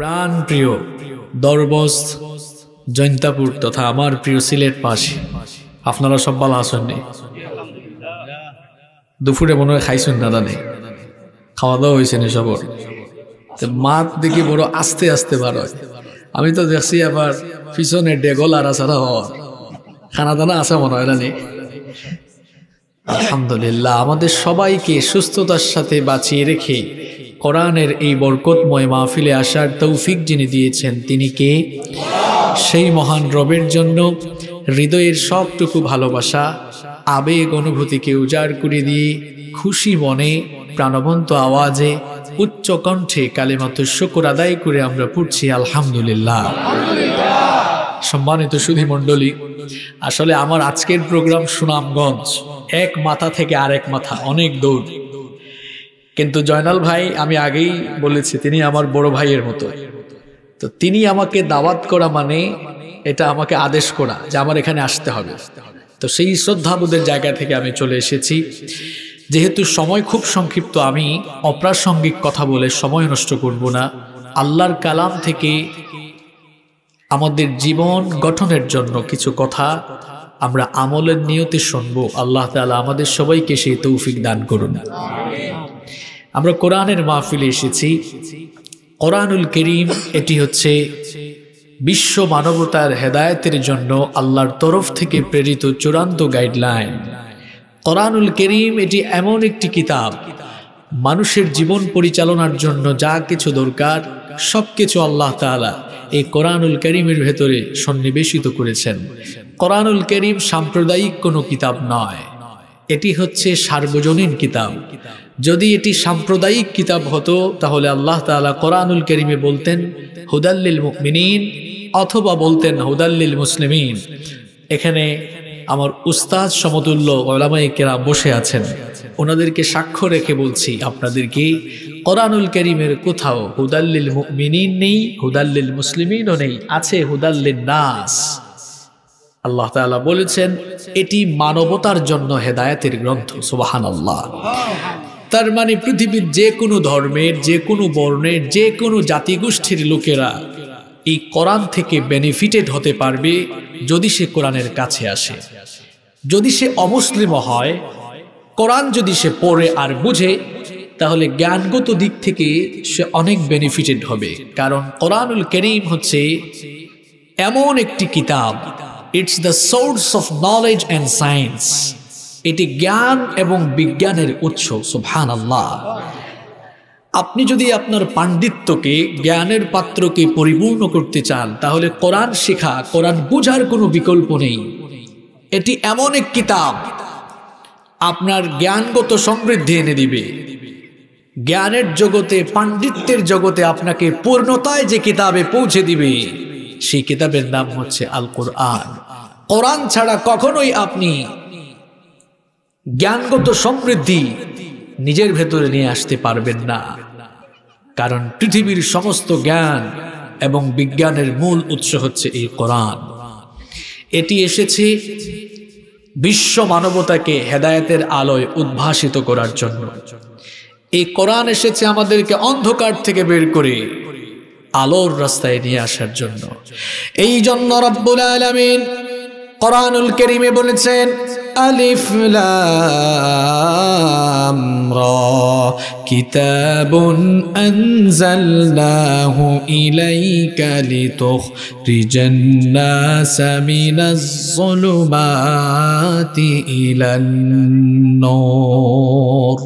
প্রাণ প্রিয় দরবস জৈন্তাপুর তথা আমার প্রিয় সিলেট পাশে আপনারা সব ভালো আসেন নেই দুপুরে মনে হয় খাইছেন না খাওয়া দাওয়া হয়েছে নি সবর মাত দেখি বড় আস্তে আস্তে বার আমি তো দেখছি আবার পিছনে ডেগল আর আসারা হওয়া খানা দানা আসা মনে হয় নি আলহামদুলিল্লাহ আমাদের সবাইকে সুস্থতার সাথে বাঁচিয়ে রেখে কোরআনের এই বরকতময় মাহফিলে আসার তৌফিক যিনি দিয়েছেন তিনি কে সেই মহান রবের জন্য হৃদয়ের সবটুকু ভালোবাসা আবেগ অনুভূতিকে উজাড় করে দিয়ে খুশি মনে প্রাণবন্ত আওয়াজে উচ্চ কণ্ঠে কালেমাত শকর আদায় করে আমরা পড়ছি আলহামদুলিল্লাহ সম্মানিত সুধী মণ্ডলী আসলে আমার আজকের প্রোগ্রাম সুনামগঞ্জ এক মাথা থেকে আরেক মাথা অনেক দৌড় কিন্তু জয়নাল ভাই আমি আগেই বলেছি তিনি আমার বড় ভাইয়ের মতো তো তিনি আমাকে দাওয়াত করা মানে এটা আমাকে আদেশ করা যে আমার এখানে আসতে হবে তো সেই শ্রদ্ধাবোধের জায়গা থেকে আমি চলে এসেছি যেহেতু সময় খুব সংক্ষিপ্ত আমি অপ্রাসঙ্গিক কথা বলে সময় নষ্ট করব না আল্লাহর কালাম থেকে আমাদের জীবন গঠনের জন্য কিছু কথা আমরা আমলের নিয়তে শুনবো আল্লাহ তালা আমাদের সবাইকে সেই তৌফিক দান করুন আমরা কোরআনের মাহফিলে এসেছি কোরআনুল করিম এটি হচ্ছে বিশ্ব মানবতার হেদায়তের জন্য আল্লাহর তরফ থেকে প্রেরিত চূড়ান্ত গাইডলাইন কোরআনুল করিম এটি এমন একটি কিতাব মানুষের জীবন পরিচালনার জন্য যা কিছু দরকার সব কিছু আল্লাহ তালা এই কোরআনুল করিমের ভেতরে সন্নিবেশিত করেছেন কোরআনুল করিম সাম্প্রদায়িক কোনো কিতাব নয় এটি হচ্ছে সার্বজনীন কিতাব যদি এটি সাম্প্রদায়িক কিতাব হতো তাহলে আল্লাহ তালা কোরআনুল করিমে বলতেন হুদাল্লিল মিনীন অথবা বলতেন হুদাল্লিল মুসলিমিন এখানে আমার উস্তাদ সমতুল্য ওলামাইকেরা বসে আছেন ওনাদেরকে সাক্ষ্য রেখে বলছি আপনাদেরকে কোরআনুল করিমের কোথাও হুদাল্লিল মিনীন নেই হুদাল্লিল মুসলিমিনও নেই আছে হুদাল্লিন নাস আল্লাহ তালা বলেছেন এটি মানবতার জন্য হেদায়তের গ্রন্থ সুবাহান আল্লাহ তার মানে পৃথিবীর যে কোনো ধর্মের যে কোনো বর্ণের যে কোনো জাতিগোষ্ঠীর লোকেরা এই কোরআন থেকে বেনিফিটেড হতে পারবে যদি সে কোরআনের কাছে আসে যদি সে অমুসলিম হয় কোরআন যদি সে পড়ে আর বুঝে তাহলে জ্ঞানগত দিক থেকে সে অনেক বেনিফিটেড হবে কারণ কোরআনুল করিম হচ্ছে এমন একটি কিতাব it's the source of knowledge and science এটি জ্ঞান এবং বিজ্ঞানের উৎস সুবহান আল্লাহ আপনি যদি আপনার পাণ্ডিত্যকে জ্ঞানের পাত্রকে পরিপূর্ণ করতে চান তাহলে কোরআন শেখা কোরআন বোঝার কোনো বিকল্প নেই এটি এমন এক কিতাব আপনার জ্ঞানগত সমৃদ্ধি এনে দিবে জ্ঞানের জগতে পাণ্ডিত্যের জগতে আপনাকে পূর্ণতায় যে কিতাবে পৌঁছে দিবে সেই কিতাবের নাম হচ্ছে আল কোরআন কোরআন ছাড়া কখনোই আপনি জ্ঞানগত সমৃদ্ধি নিজের ভেতরে নিয়ে আসতে পারবেন না কারণ পৃথিবীর সমস্ত জ্ঞান এবং বিজ্ঞানের মূল উৎস হচ্ছে এই কোরআন এটি এসেছে বিশ্ব মানবতাকে হেদায়তের আলোয় উদ্ভাসিত করার জন্য এই কোরআন এসেছে আমাদেরকে অন্ধকার থেকে বের করে আলোর রাস্তায় নিয়ে আসার জন্য এই জন্য রব্বুল আলামিন কোরআনুল কারীমে বলেছেন আলিফ লাম র কিতাবুন আনজালনাহু ইলাইকা লিতুখরিজান নাস মিনাজ যুলুমাতি ইলান নূর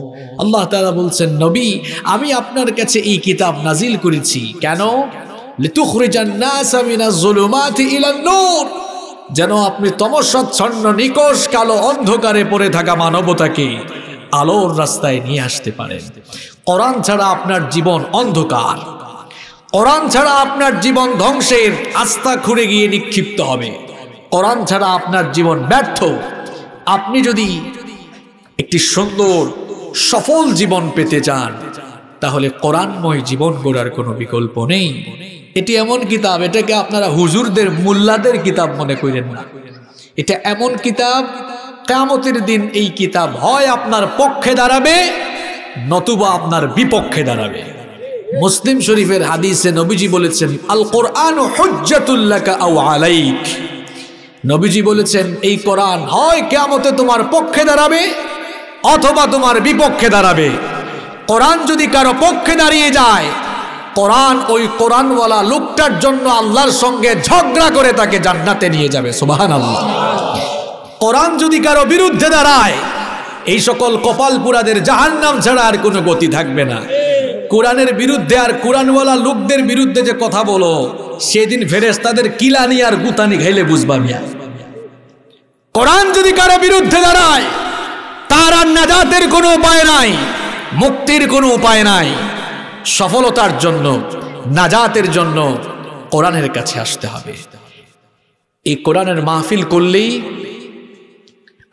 আল্লাহ তালা বলছেন নবী আমি আপনার কাছে এই কিতাব নাজিল করেছি কেন যেন আপনি তমস্বচ্ছন্ন নিকশ কালো অন্ধকারে পড়ে থাকা মানবতাকে আলোর রাস্তায় নিয়ে আসতে পারেন করান ছাড়া আপনার জীবন অন্ধকার করান ছাড়া আপনার জীবন ধ্বংসের আস্থা খুঁড়ে গিয়ে নিক্ষিপ্ত হবে করান ছাড়া আপনার জীবন ব্যর্থ আপনি যদি একটি সুন্দর সফল জীবন পেতে চান তাহলে কোরআনময় জীবন গড়ার কোনো বিকল্প নেই এটি এমন কিতাব এটাকে আপনারা হুজুরদের মোল্লাদের কিতাব মনে করেন না এটা এমন কিতাব কামতের দিন এই কিতাব হয় আপনার পক্ষে দাঁড়াবে নতুবা আপনার বিপক্ষে দাঁড়াবে মুসলিম শরীফের হাদিসে নবীজি বলেছেন আল কোরআন নবীজি বলেছেন এই কোরআন হয় কেমতে তোমার পক্ষে দাঁড়াবে অথবা তোমার বিপক্ষে দাঁড়াবে কোরআন যদি কারো পক্ষে দাঁড়িয়ে যায় কোরআন ওই কোরআনওয়ালা লোকটার জন্য আল্লাহর সঙ্গে ঝগড়া করে তাকে জান্নাতে নিয়ে যাবে সুবাহান আল্লাহ কোরআন যদি কারো বিরুদ্ধে দাঁড়ায় এই সকল কপালপুরাদের জাহান নাম ছাড়া আর কোনো গতি থাকবে না কোরআনের বিরুদ্ধে আর কোরআনওয়ালা লোকদের বিরুদ্ধে যে কথা বলো সেদিন তাদের কিলানি আর গুতানি ঘাইলে বুঝবা মিয়া কোরআন যদি কারো বিরুদ্ধে দাঁড়ায় তার আর নাজাতের কোনো উপায় নাই মুক্তির কোনো উপায় নাই সফলতার জন্য নাজাতের জন্য কোরআনের কাছে আসতে হবে এই কোরআনের মাহফিল করলেই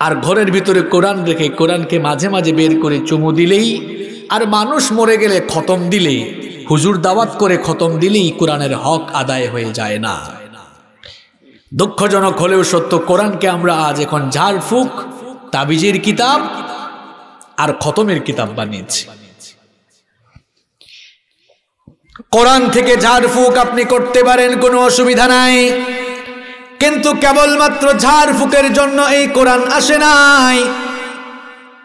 আর ঘরের ভিতরে কোরআন রেখে কোরআনকে মাঝে মাঝে বের করে চুমু দিলেই আর মানুষ মরে গেলে খতম দিলে হুজুর দাওয়াত করে খতম দিলেই কোরআনের হক আদায় হয়ে যায় না দুঃখজনক হলেও সত্য কোরআনকে আমরা আজ এখন ঝাড়ফুঁক তাবিজের কিতাব আর খতমের কিতাব বানিয়েছি কোরআন থেকে ঝাড়ফুঁক আপনি করতে পারেন কোনো অসুবিধা নাই কিন্তু কেবলমাত্র ঝাড়ফুঁকের জন্য এই কোরআন আসে নাই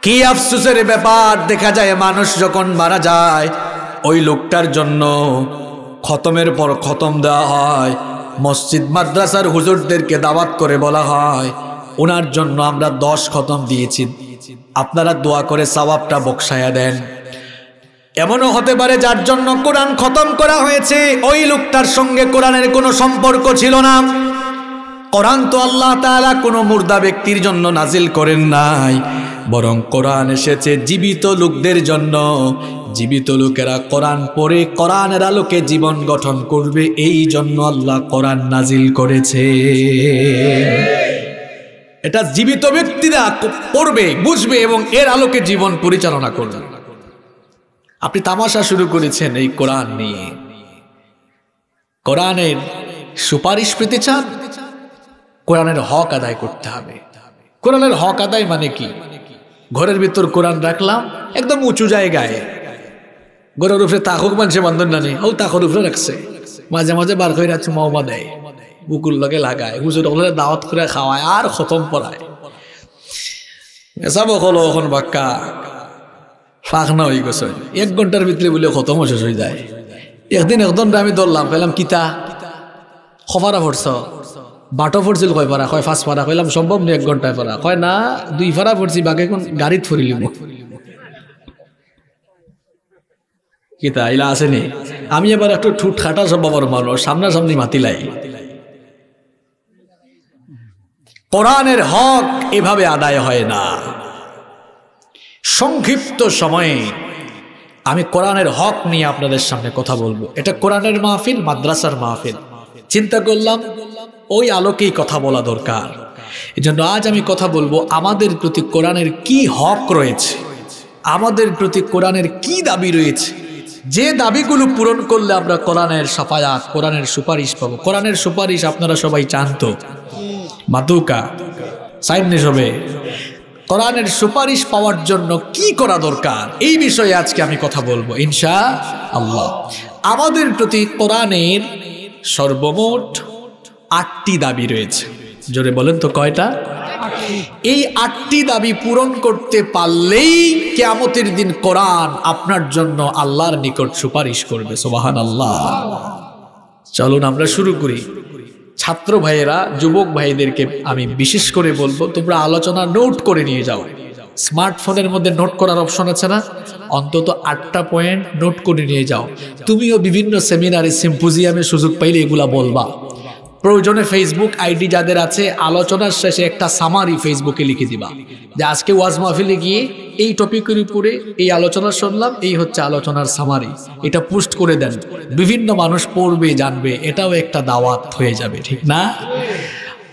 কি আফসুসের ব্যাপার দেখা যায় মানুষ যখন মারা যায় ওই লোকটার জন্য খতমের পর খতম দেওয়া হয় মসজিদ মাদ্রাসার হুজুরদেরকে দাওয়াত করে বলা হয় ওনার জন্য আমরা দশ খতম দিয়েছি আপনারা দোয়া করে সবাবটা বকসায়া দেন এমনও হতে পারে যার জন্য কোরআন খতম করা হয়েছে ওই লোকটার সঙ্গে কোরআনের কোনো সম্পর্ক ছিল না কোরআন তো আল্লাহ তালা কোনো মুর্দা ব্যক্তির জন্য নাজিল করেন নাই বরং কোরআন এসেছে জীবিত লোকদের জন্য জীবিত লোকেরা কোরআন পড়ে কোরআনের আলোকে জীবন গঠন করবে এই জন্য আল্লাহ কোরআন নাজিল করেছে এটা জীবিত ব্যক্তিরা পড়বে বুঝবে এবং এর আলোকে জীবন পরিচালনা করবে আপনি তামাশা শুরু করেছেন এই কোরআন নিয়ে কোরআনের সুপারিশ পেতে চান কোরআনের হক আদায় করতে হবে কোরআনের হক আদায় মানে কি ঘরের ভিতর কোরআন রাখলাম একদম উঁচু জায়গায় ঘরের উপরে তাকুক মানছে বান্ধব না নেই ও তাকুর উপরে রাখছে মাঝে মাঝে বার করে রাখছে মহমা দেয় বুকুর লগে লাগায় হুজুর ওগুলো দাওয়াত করে খাওয়ায় আর খতম পড়ায় এসব হলো এখন বাক্কা ফাঁকনা হয়ে গেছে এক ঘন্টার ভিতরে বলে খতম শেষ হয়ে যায় একদিন একদম আমি ধরলাম পেলাম কিতা খফারা ফরছ বাটো ফরছিল কয় পারা কয় ফাঁস পারা কইলাম সম্ভব নেই এক ঘন্টায় পারা কয় না দুই ফারা ফরছি বাকি এখন গাড়িত ফরিলি কিতা ইলা আসেনি আমি এবার একটু ঠুট খাটা সব বাবার মানুষ সামনাসামনি মাতিলাই কোরআনের হক এভাবে আদায় হয় না সংক্ষিপ্ত সময়ে আমি কোরআনের হক নিয়ে আপনাদের সামনে কথা বলবো এটা কোরআনের মাহফিল মাদ্রাসার মাহফিল চিন্তা করলাম ওই আলোকেই কথা বলা দরকার এজন্য আজ আমি কথা বলবো আমাদের প্রতি কোরআনের কি হক রয়েছে আমাদের প্রতি কোরআনের কি দাবি রয়েছে যে দাবিগুলো পূরণ করলে আমরা কোরআনের সাফায়াত কোরআনের সুপারিশ পাবো কোরআনের সুপারিশ আপনারা সবাই চান তো মাতুকা সাইন সবে কোরআনের সুপারিশ পাওয়ার জন্য কি করা দরকার এই বিষয়ে আজকে আমি কথা বলবো ইনশা আল্লাহ আমাদের প্রতি কোরআনের সর্বমোট আটটি দাবি রয়েছে জোরে বলেন তো কয়টা এই আটটি দাবি পূরণ করতে পারলেই কেয়ামতের দিন কোরআন আপনার জন্য আল্লাহর নিকট সুপারিশ করবে সোবাহান আল্লাহ চলুন আমরা শুরু করি ছাত্র ভাইয়েরা যুবক ভাইদেরকে আমি বিশেষ করে বলবো তোমরা আলোচনা নোট করে নিয়ে যাও স্মার্টফোনের মধ্যে নোট করার অপশন আছে না অন্তত আটটা পয়েন্ট নোট করে নিয়ে যাও তুমিও বিভিন্ন সেমিনারে সিম্পোজিয়ামে সুযোগ পাইলে এগুলা বলবা প্রয়োজনে ফেসবুক আইডি যাদের আছে আলোচনার শেষে একটা সামারি ফেসবুকে লিখে দিবা যে আজকে ওয়াজ মাহফিলে গিয়ে এই টপিকের উপরে এই আলোচনা শুনলাম এই হচ্ছে আলোচনার সামারি এটা পোস্ট করে দেন বিভিন্ন মানুষ পড়বে জানবে এটাও একটা দাওয়াত হয়ে যাবে ঠিক না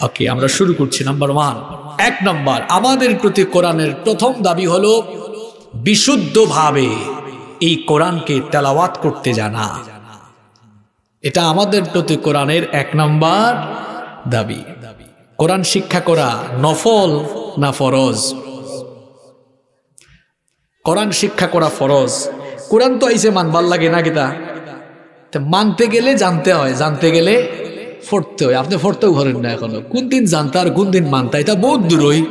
ওকে আমরা শুরু করছি নাম্বার ওয়ান এক নম্বর আমাদের প্রতি কোরআনের প্রথম দাবি হলো বিশুদ্ধভাবে এই কোরআনকে তেলাওয়াত করতে জানা এটা আমাদের প্রতি কোরআনের এক নাম্বার দাবি কোরআন শিক্ষা করা নফল না ফরজ কোরআন শিক্ষা করা ফরজ কোরআন তো আইসে মানবার লাগে না গীতা মানতে গেলে জানতে হয় জানতে গেলে ফটতে হয় আপনি ফটতেও পারেন না এখনো কোন দিন জানতে আর কোন দিন মানতে এটা বহুত দূরই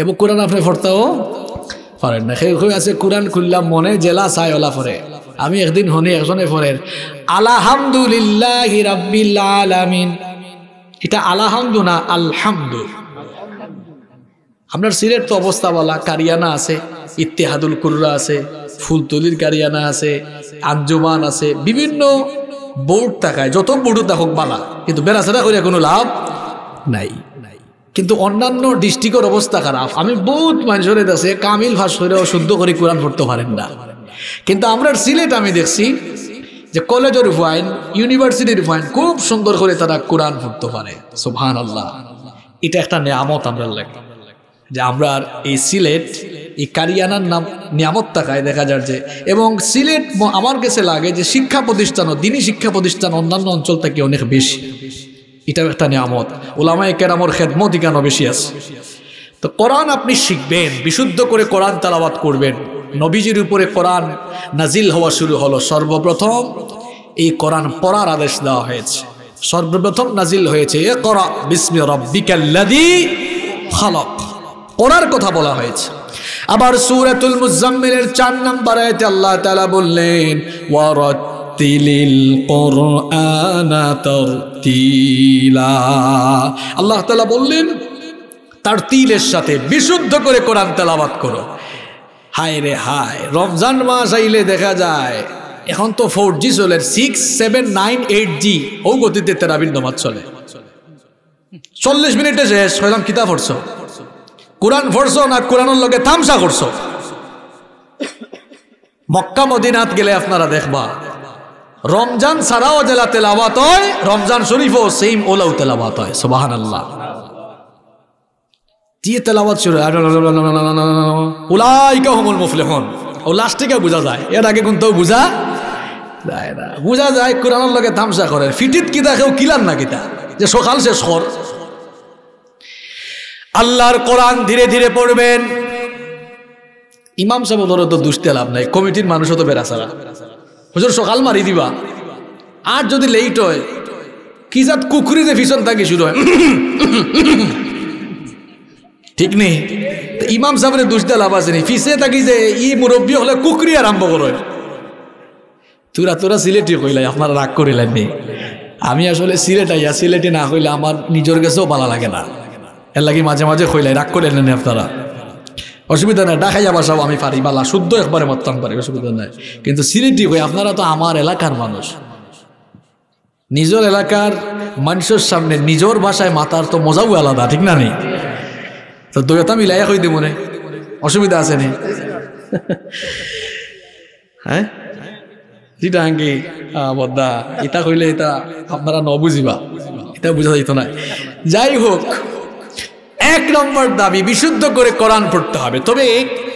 এবং কোরআন আপনি ফটতেও পারেন না সেই আছে কোরআন খুললাম মনে জেলা সায়লা ফরে আমি একদিন হনি একজনে পরের আলহামদুলিল্লাহ আলামিন এটা আলহামদু না আলহামদু আপনার সিলেট তো অবস্থা বলা কারিয়ানা আছে ইত্তেহাদুল কুর্রা আছে ফুলতলির কারিয়ানা আছে আঞ্জুমান আছে বিভিন্ন বোর্ড থাকায় যত বোর্ড থাকুক বালা কিন্তু বেড়াচেরা করিয়া কোনো লাভ নাই কিন্তু অন্যান্য ডিস্ট্রিক্টের অবস্থা খারাপ আমি বহুত মানুষের আছে কামিল ভাষ করে শুদ্ধ করে কোরআন পড়তে পারেন না কিন্তু আমরা সিলেট আমি দেখছি যে কলেজের ফাইন ইউনিভার্সিটির ফাইন খুব সুন্দর করে তারা কোরআন পড়তে পারে সোফান আল্লাহ এটা একটা নিয়ামত আমরা লাগে যে আমরা এই সিলেট এই কারিয়ানার নাম নিয়ামত টাকায় দেখা যাচ্ছে এবং সিলেট আমার কাছে লাগে যে শিক্ষা ও দিনই শিক্ষা প্রতিষ্ঠান অন্যান্য অঞ্চল থেকে অনেক বেশি এটাও একটা নিয়ামত ওলামা কেরামর খেদমত ইকানো বেশি আছে তো কোরআন আপনি শিখবেন বিশুদ্ধ করে কোরআন তালাবাদ করবেন নবীজির উপরে কোরআন নাজিল হওয়া শুরু হলো সর্বপ্রথম এই কোরআন পড়ার আদেশ দেওয়া হয়েছে সর্বপ্রথম নাজিল হয়েছে এ করা বিস্মি রব্বিকাল্লাদি খালক পড়ার কথা বলা হয়েছে আবার সুরাতুল মুজাম্মিলের চার নাম্বার আয়াতে আল্লাহ তালা বললেন কুরআনা তিলিল আল্লাহ তালা বললেন তার তিলের সাথে বিশুদ্ধ করে কোরআন তেলাওয়াত করো হায় রে হায় রমজান মাস আইলে দেখা যায় এখন তো ফোর জি চলে six seven nine eight G ও গতিতে তেরাবিল নমাজ চলে চল্লিশ মিনিটে শেষ হইলাম কিতাব ফরছ কোরআন ফরছ না কোরআনের লগে থামসা করছ মক্কা মদিনাত গেলে আপনারা দেখবা রমজান ছাড়াও জেলা তেলাবাত হয় রমজান শরীফও সেইম ওলাও তেলাবাত হয় সোবাহান আল্লাহ দিয়ে তেলাবাদ শুরু ওলাইকা হমল মফলে হন ও লাস্টিকা বোঝা যায় এর আগে কোনটাও বোঝা যায় না বোঝা যায় কোরআনের লোকের তামসা করে ফিটিত কিতা কেউ কিলার না কিতা যে সকাল শেষ কর আল্লাহর কোরআন ধীরে ধীরে পড়বেন ইমাম সাহেব ওদের তো দুষ্টে লাভ নাই কমিটির মানুষও তো বেড়াছাড়া হুজুর সকাল মারি দিবা আর যদি লেট হয় কি যাত কুকুরি যে ভীষণ থাকি শুরু হয় ঠিক নেই ইমাম সাহেবের দোষ দিয়ে লাভ আছে ফিসে থাকি যে ই মুরব্বী হলে কুকরি আরম্ভ করে তোরা তোরা সিলেটি কইলাই আপনারা রাগ করিলেন নি আমি আসলে সিলেট আইয়া সিলেটি না কইলে আমার নিজের কাছেও ভালো লাগে না এর লাগে মাঝে মাঝে কইলাই রাগ করিলেন আপনারা অসুবিধা নাই ডাকাইয়া বাসাও আমি পারি বালা শুদ্ধ একবারে মতন পারি অসুবিধা নাই কিন্তু সিলেটি কই আপনারা তো আমার এলাকার মানুষ নিজের এলাকার মানুষের সামনে নিজের ভাষায় মাতার তো মজাও আলাদা ঠিক না নেই তো দুইটা মিলাইয়া কই দিব অসুবিধা আছে হ্যাঁ যেটা হাঙ্গি এটা কইলে এটা আপনারা ন বুঝিবা এটা বুঝা যাইতো না যাই হোক এক নম্বর দাবি বিশুদ্ধ করে কোরআন পড়তে হবে তবে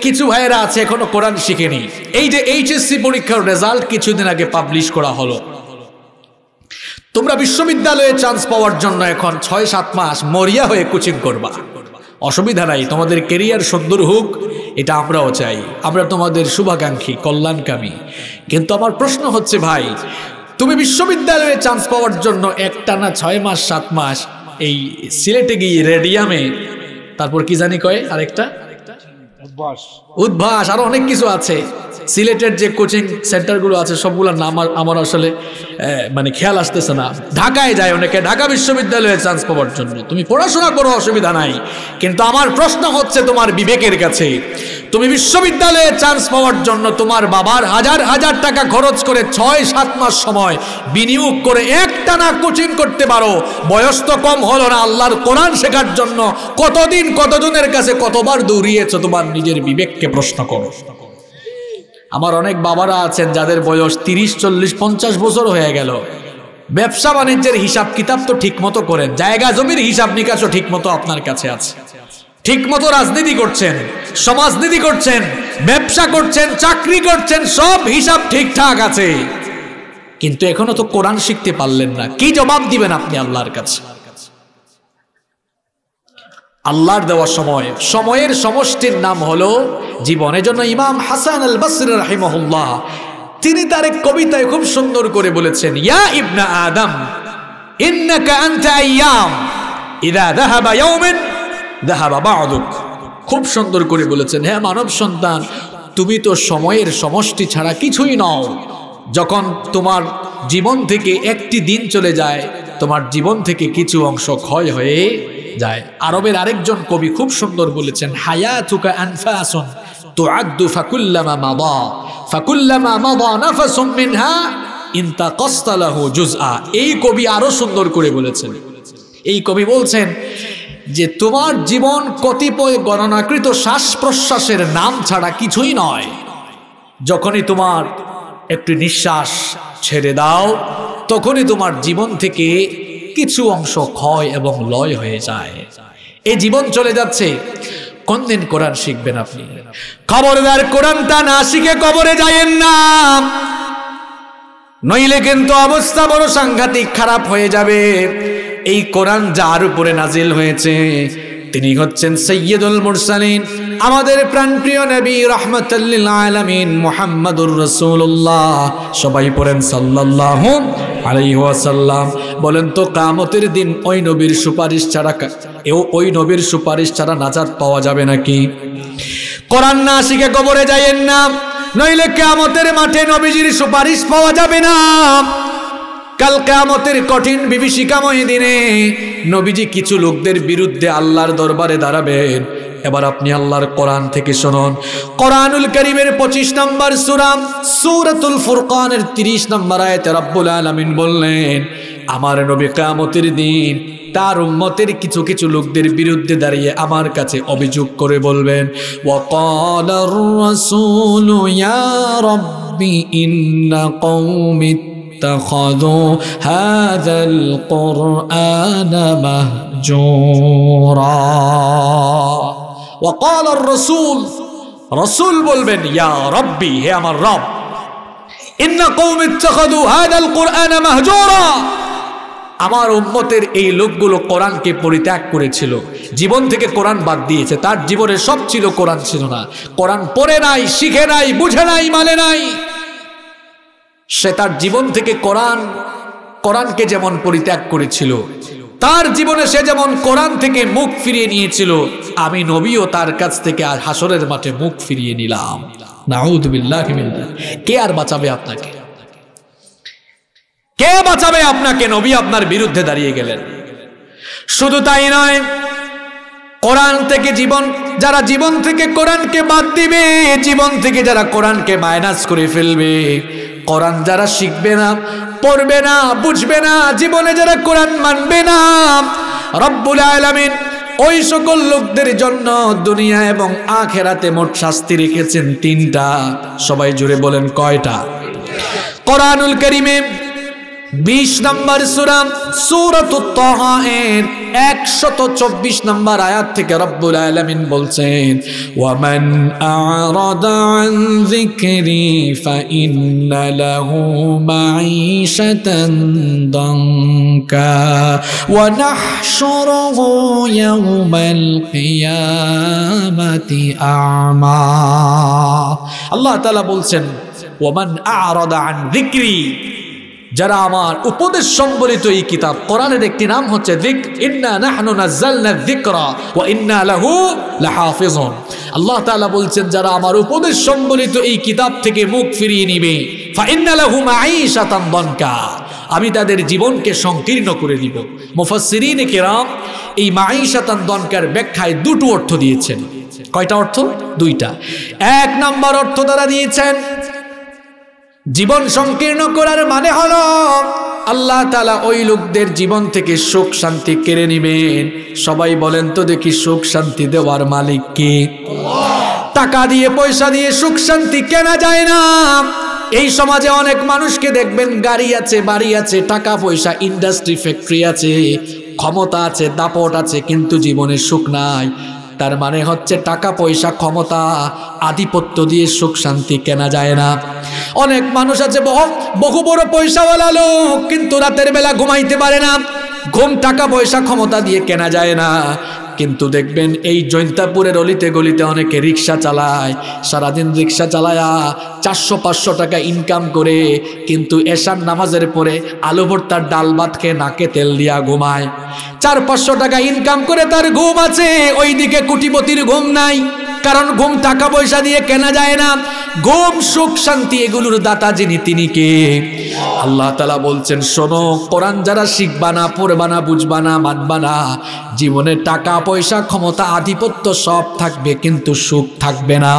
কিছু ভাইয়েরা আছে এখনো কোরআন শিখেনি এই যে এইচএসসি পরীক্ষার রেজাল্ট কিছুদিন আগে পাবলিশ করা হলো তোমরা বিশ্ববিদ্যালয়ে চান্স পাওয়ার জন্য এখন ছয় সাত মাস মরিয়া হয়ে কোচিং করবা অসুবিধা নাই তোমাদের কেরিয়ার সুন্দর হোক এটা আমরাও চাই আমরা তোমাদের শুভাকাঙ্ক্ষী কল্যাণকামী কিন্তু আমার প্রশ্ন হচ্ছে ভাই তুমি বিশ্ববিদ্যালয়ে চান্স পাওয়ার জন্য একটানা ছয় মাস সাত মাস এই সিলেটে গিয়ে রেডিয়ামে তারপর কি জানি কয় আরেকটা উদ্ভাস আরো অনেক কিছু আছে সিলেটের যে কোচিং সেন্টারগুলো আছে সবগুলোর নাম আমার আসলে মানে খেয়াল আসতেছে না ঢাকায় যায় অনেকে ঢাকা বিশ্ববিদ্যালয়ে চান্স পাওয়ার জন্য তুমি পড়াশোনা করো অসুবিধা নাই কিন্তু আমার প্রশ্ন হচ্ছে তোমার বিবেকের কাছে তুমি বিশ্ববিদ্যালয়ে চান্স পাওয়ার জন্য তোমার বাবার হাজার হাজার টাকা খরচ করে ছয় সাত মাস সময় বিনিয়োগ করে একটানা কোচিং করতে পারো বয়স তো কম হলো না আল্লাহর কোরআন শেখার জন্য কতদিন কতজনের কাছে কতবার দৌড়িয়েছ তোমার নিজের বিবেককে প্রশ্ন করো আমার অনেক বাবারা আছেন যাদের বয়স তিরিশ চল্লিশ পঞ্চাশ বছর হয়ে গেল ব্যবসা বাণিজ্যের হিসাব কিতাব তো ঠিক মতো করেন জায়গা জমির হিসাব নিকাশও ঠিক মতো আপনার কাছে আছে ঠিক মতো রাজনীতি করছেন সমাজনীতি করছেন ব্যবসা করছেন চাকরি করছেন সব হিসাব ঠিকঠাক আছে কিন্তু এখনো তো কোরআন শিখতে পারলেন না কি জবাব দিবেন আপনি আল্লাহর কাছে আল্লাহর দেওয়া সময় সময়ের সমষ্টির নাম হলো জীবনের জন্য ইমাম হাসান আল বাসির রাহিমহুল্লাহ তিনি তার এক কবিতায় খুব সুন্দর করে বলেছেন ইয়া ইবনা আদম ইন্নাকা আনতা আইয়াম ইদা যাহাবা ইয়াউমিন যাহাবা বা'দুক খুব সুন্দর করে বলেছেন হ্যাঁ মানব সন্তান তুমি তো সময়ের সমষ্টি ছাড়া কিছুই নও যখন তোমার জীবন থেকে একটি দিন চলে যায় তোমার জীবন থেকে কিছু অংশ ক্ষয় হয়ে যায় আরবের আরেকজন কবি খুব সুন্দর বলেছেন হায়া তুকা আনফা আসন ফাকুল্লামা মাবা ফাকুল্লামা মাবা নাফাসুম মিনহা ইনতা জুজআ এই কবি আরো সুন্দর করে বলেছেন এই কবি বলছেন যে তোমার জীবন কতিপয় গণনাকৃত শ্বাস প্রশ্বাসের নাম ছাড়া কিছুই নয় যখনই তোমার একটি নিঃশ্বাস ছেড়ে দাও তখনই তোমার জীবন থেকে কিছু অংশ ক্ষয় এবং লয় হয়ে যায় এই জীবন চলে যাচ্ছে কোনদিন কোরআন শিখবেন আপনি খবরদার কোরআনটা না শিখে কবরে যায়েন না নইলে কিন্তু অবস্থা বড় সাংঘাতিক খারাপ হয়ে যাবে এই কোরআন যার উপরে নাজিল হয়েছে তিনি হচ্ছেন সৈয়দুল মুরসালিন আমাদের প্রাণপ্রিয় নবী রহমতুল্লিল আলমিন মোহাম্মদুর রসুল্লাহ সবাই পড়েন সাল্লাহ আলাইহাসাল্লাম বলেন তো কামতের দিন ওই নবীর সুপারিশ ছাড়া এও ওই নবীর সুপারিশ ছাড়া নাজাত পাওয়া যাবে নাকি করান না শিখে কবরে যাইয়েন না নইলে কামতের মাঠে নবীজির সুপারিশ পাওয়া যাবে না কাল কামতের কঠিন বিভীষিকাময় দিনে নবীজি কিছু লোকদের বিরুদ্ধে আল্লাহর দরবারে দাঁড়াবেন এবার আপনি আল্লাহর কোরআন থেকে শুনুন কোরআনুল করিমের পঁচিশ নম্বর সুরাম সুরাতুল ফুরকানের তিরিশ নম্বর আয়তে রব্বুল আলমিন বললেন আমার নবী কামতের দিন তার উন্মতের কিছু কিছু লোকদের বিরুদ্ধে দাঁড়িয়ে আমার কাছে অভিযোগ করে বলবেন হাজাল ওয়াকাল রসুল রসুল বলবেন ইয়া রব্বি হে আমার রব ইন্না কৌম ইত্তাখাদু হাদাল কোরআন মাহজুরা আমার উম্মতের এই লোকগুলো কোরআনকে পরিত্যাগ করেছিল জীবন থেকে কোরআন বাদ দিয়েছে তার জীবনে সব ছিল কোরআন ছিল না কোরআন পড়ে নাই শিখে নাই বুঝে নাই মানে নাই সে তার জীবন থেকে কোরআন কোরআনকে যেমন পরিত্যাগ করেছিল তার জীবনে সে যেমন কোরআন থেকে মুখ ফিরিয়ে নিয়েছিল আমি নবীও তার কাছ থেকে হাসরের মাঠে মুখ ফিরিয়ে নিলাম কে আর বাঁচাবে আপনাকে কে বাঁচাবে আপনাকে নবী আপনার বিরুদ্ধে দাঁড়িয়ে গেলেন শুধু তাই নয় কোরআন থেকে জীবন যারা জীবন থেকে কোরআনকে বাদ দিবে জীবন থেকে যারা কোরআনকে মাইনাস করে ফেলবে কোরআন যারা শিখবে না পড়বে না বুঝবে না জীবনে যারা কোরআন মানবে না রব্বুল আলামিন ওই সকল লোকদের জন্য দুনিয়া এবং আখেরাতে মোট শাস্তি রেখেছেন তিনটা সবাই জুড়ে বলেন কয়টা কোরআনুল করিমে বিশ নম্বর সুরাম সুরত তহায়ের একশত চব্বিশ নম্বর আয়াত থেকে রব্বুল আলমিন বলছেন ওয়ামান আরদান যিকরি فإن له معيشة ضنكا ونحشره يوم القيامة أعمى الله تعالى বলছেন ومن أعرض عن ذكري যারা আমার উপদেশ সম্বলিত এই কিতাব কোরআনের একটি নাম হচ্ছে আল্লাহ তালা বলছেন যারা আমার উপদেশ সম্বলিত এই কিতাব থেকে মুখ ফিরিয়ে নিবে আমি তাদের জীবনকে সংকীর্ণ করে দিব মুফাসিরিন কেরাম এই মাইশাতান দনকার ব্যাখ্যায় দুটো অর্থ দিয়েছেন কয়টা অর্থ দুইটা এক নাম্বার অর্থ তারা দিয়েছেন জীবন সংকীর্ণ করার মানে হল আল্লাহ তালা ওই লোকদের জীবন থেকে সুখ শান্তি কেড়ে নেবেন সবাই বলেন তো দেখি সুখ শান্তি দেওয়ার মালিক কে টাকা দিয়ে পয়সা দিয়ে সুখ শান্তি কেনা যায় না এই সমাজে অনেক মানুষকে দেখবেন গাড়ি আছে বাড়ি আছে টাকা পয়সা ইন্ডাস্ট্রি ফ্যাক্টরি আছে ক্ষমতা আছে দাপট আছে কিন্তু জীবনে সুখ নাই তার মানে হচ্ছে টাকা পয়সা ক্ষমতা আধিপত্য দিয়ে সুখ শান্তি কেনা যায় না অনেক মানুষ আছে বহু বহু বড় পয়সাওয়ালা লোক কিন্তু রাতের বেলা ঘুমাইতে পারে না ঘুম টাকা পয়সা ক্ষমতা দিয়ে কেনা যায় না কিন্তু দেখবেন এই জৈন্তাপুরের অলিতে গলিতে অনেকে রিক্সা চালায় সারাদিন রিক্সা চালায়া চারশো পাঁচশো টাকা ইনকাম করে কিন্তু এশার নামাজের পরে আলু ভর্তার ডাল ভাত খেয়ে নাকে তেল দিয়া ঘুমায় চার পাঁচশো টাকা ইনকাম করে তার ঘুম আছে ওইদিকে কুটিপতির ঘুম নাই কারণ ঘুম টাকা পয়সা দিয়ে কেনা যায় না ঘুম সুখ শান্তি এগুলোর দাতা যিনি তিনি কে আল্লাহ তালা বলছেন শোনো কোরআন যারা শিখবা না পড়বা না বুঝবা না মানবা না জীবনে টাকা পয়সা ক্ষমতা আধিপত্য সব থাকবে কিন্তু সুখ থাকবে না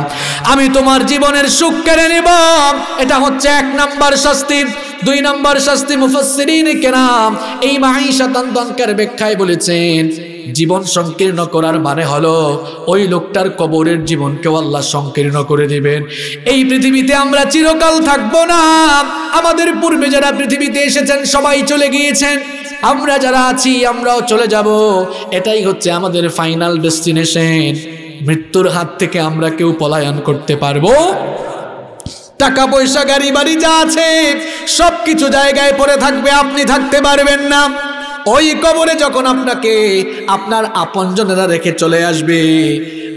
আমি তোমার জীবনের সুখ কেড়ে নিব এটা হচ্ছে এক নাম্বার শাস্তির দুই নাম্বার শাস্তি মুফাসসিরিন কেনাম এই মাহি তন্তনকার ব্যাখ্যায় বলেছেন জীবন সংকীর্ণ করার মানে হলো ওই লোকটার কবরের জীবনকে আল্লাহ সংকীর্ণ করে দিবেন এই পৃথিবীতে আমরা চিরকাল থাকব না আমাদের পূর্বে যারা পৃথিবীতে এসেছেন সবাই চলে গিয়েছেন আমরা যারা আছি আমরাও চলে যাব এটাই হচ্ছে আমাদের ফাইনাল ডেস্টিনেশন মৃত্যুর হাত থেকে আমরা কেউ পলায়ন করতে পারবো টাকা পয়সা গাড়ি বাড়ি যা আছে সব কিছু জায়গায় পড়ে থাকবে আপনি থাকতে পারবেন না ওই কবরে যখন আপনাকে আপনার আপনজনেরা রেখে চলে আসবে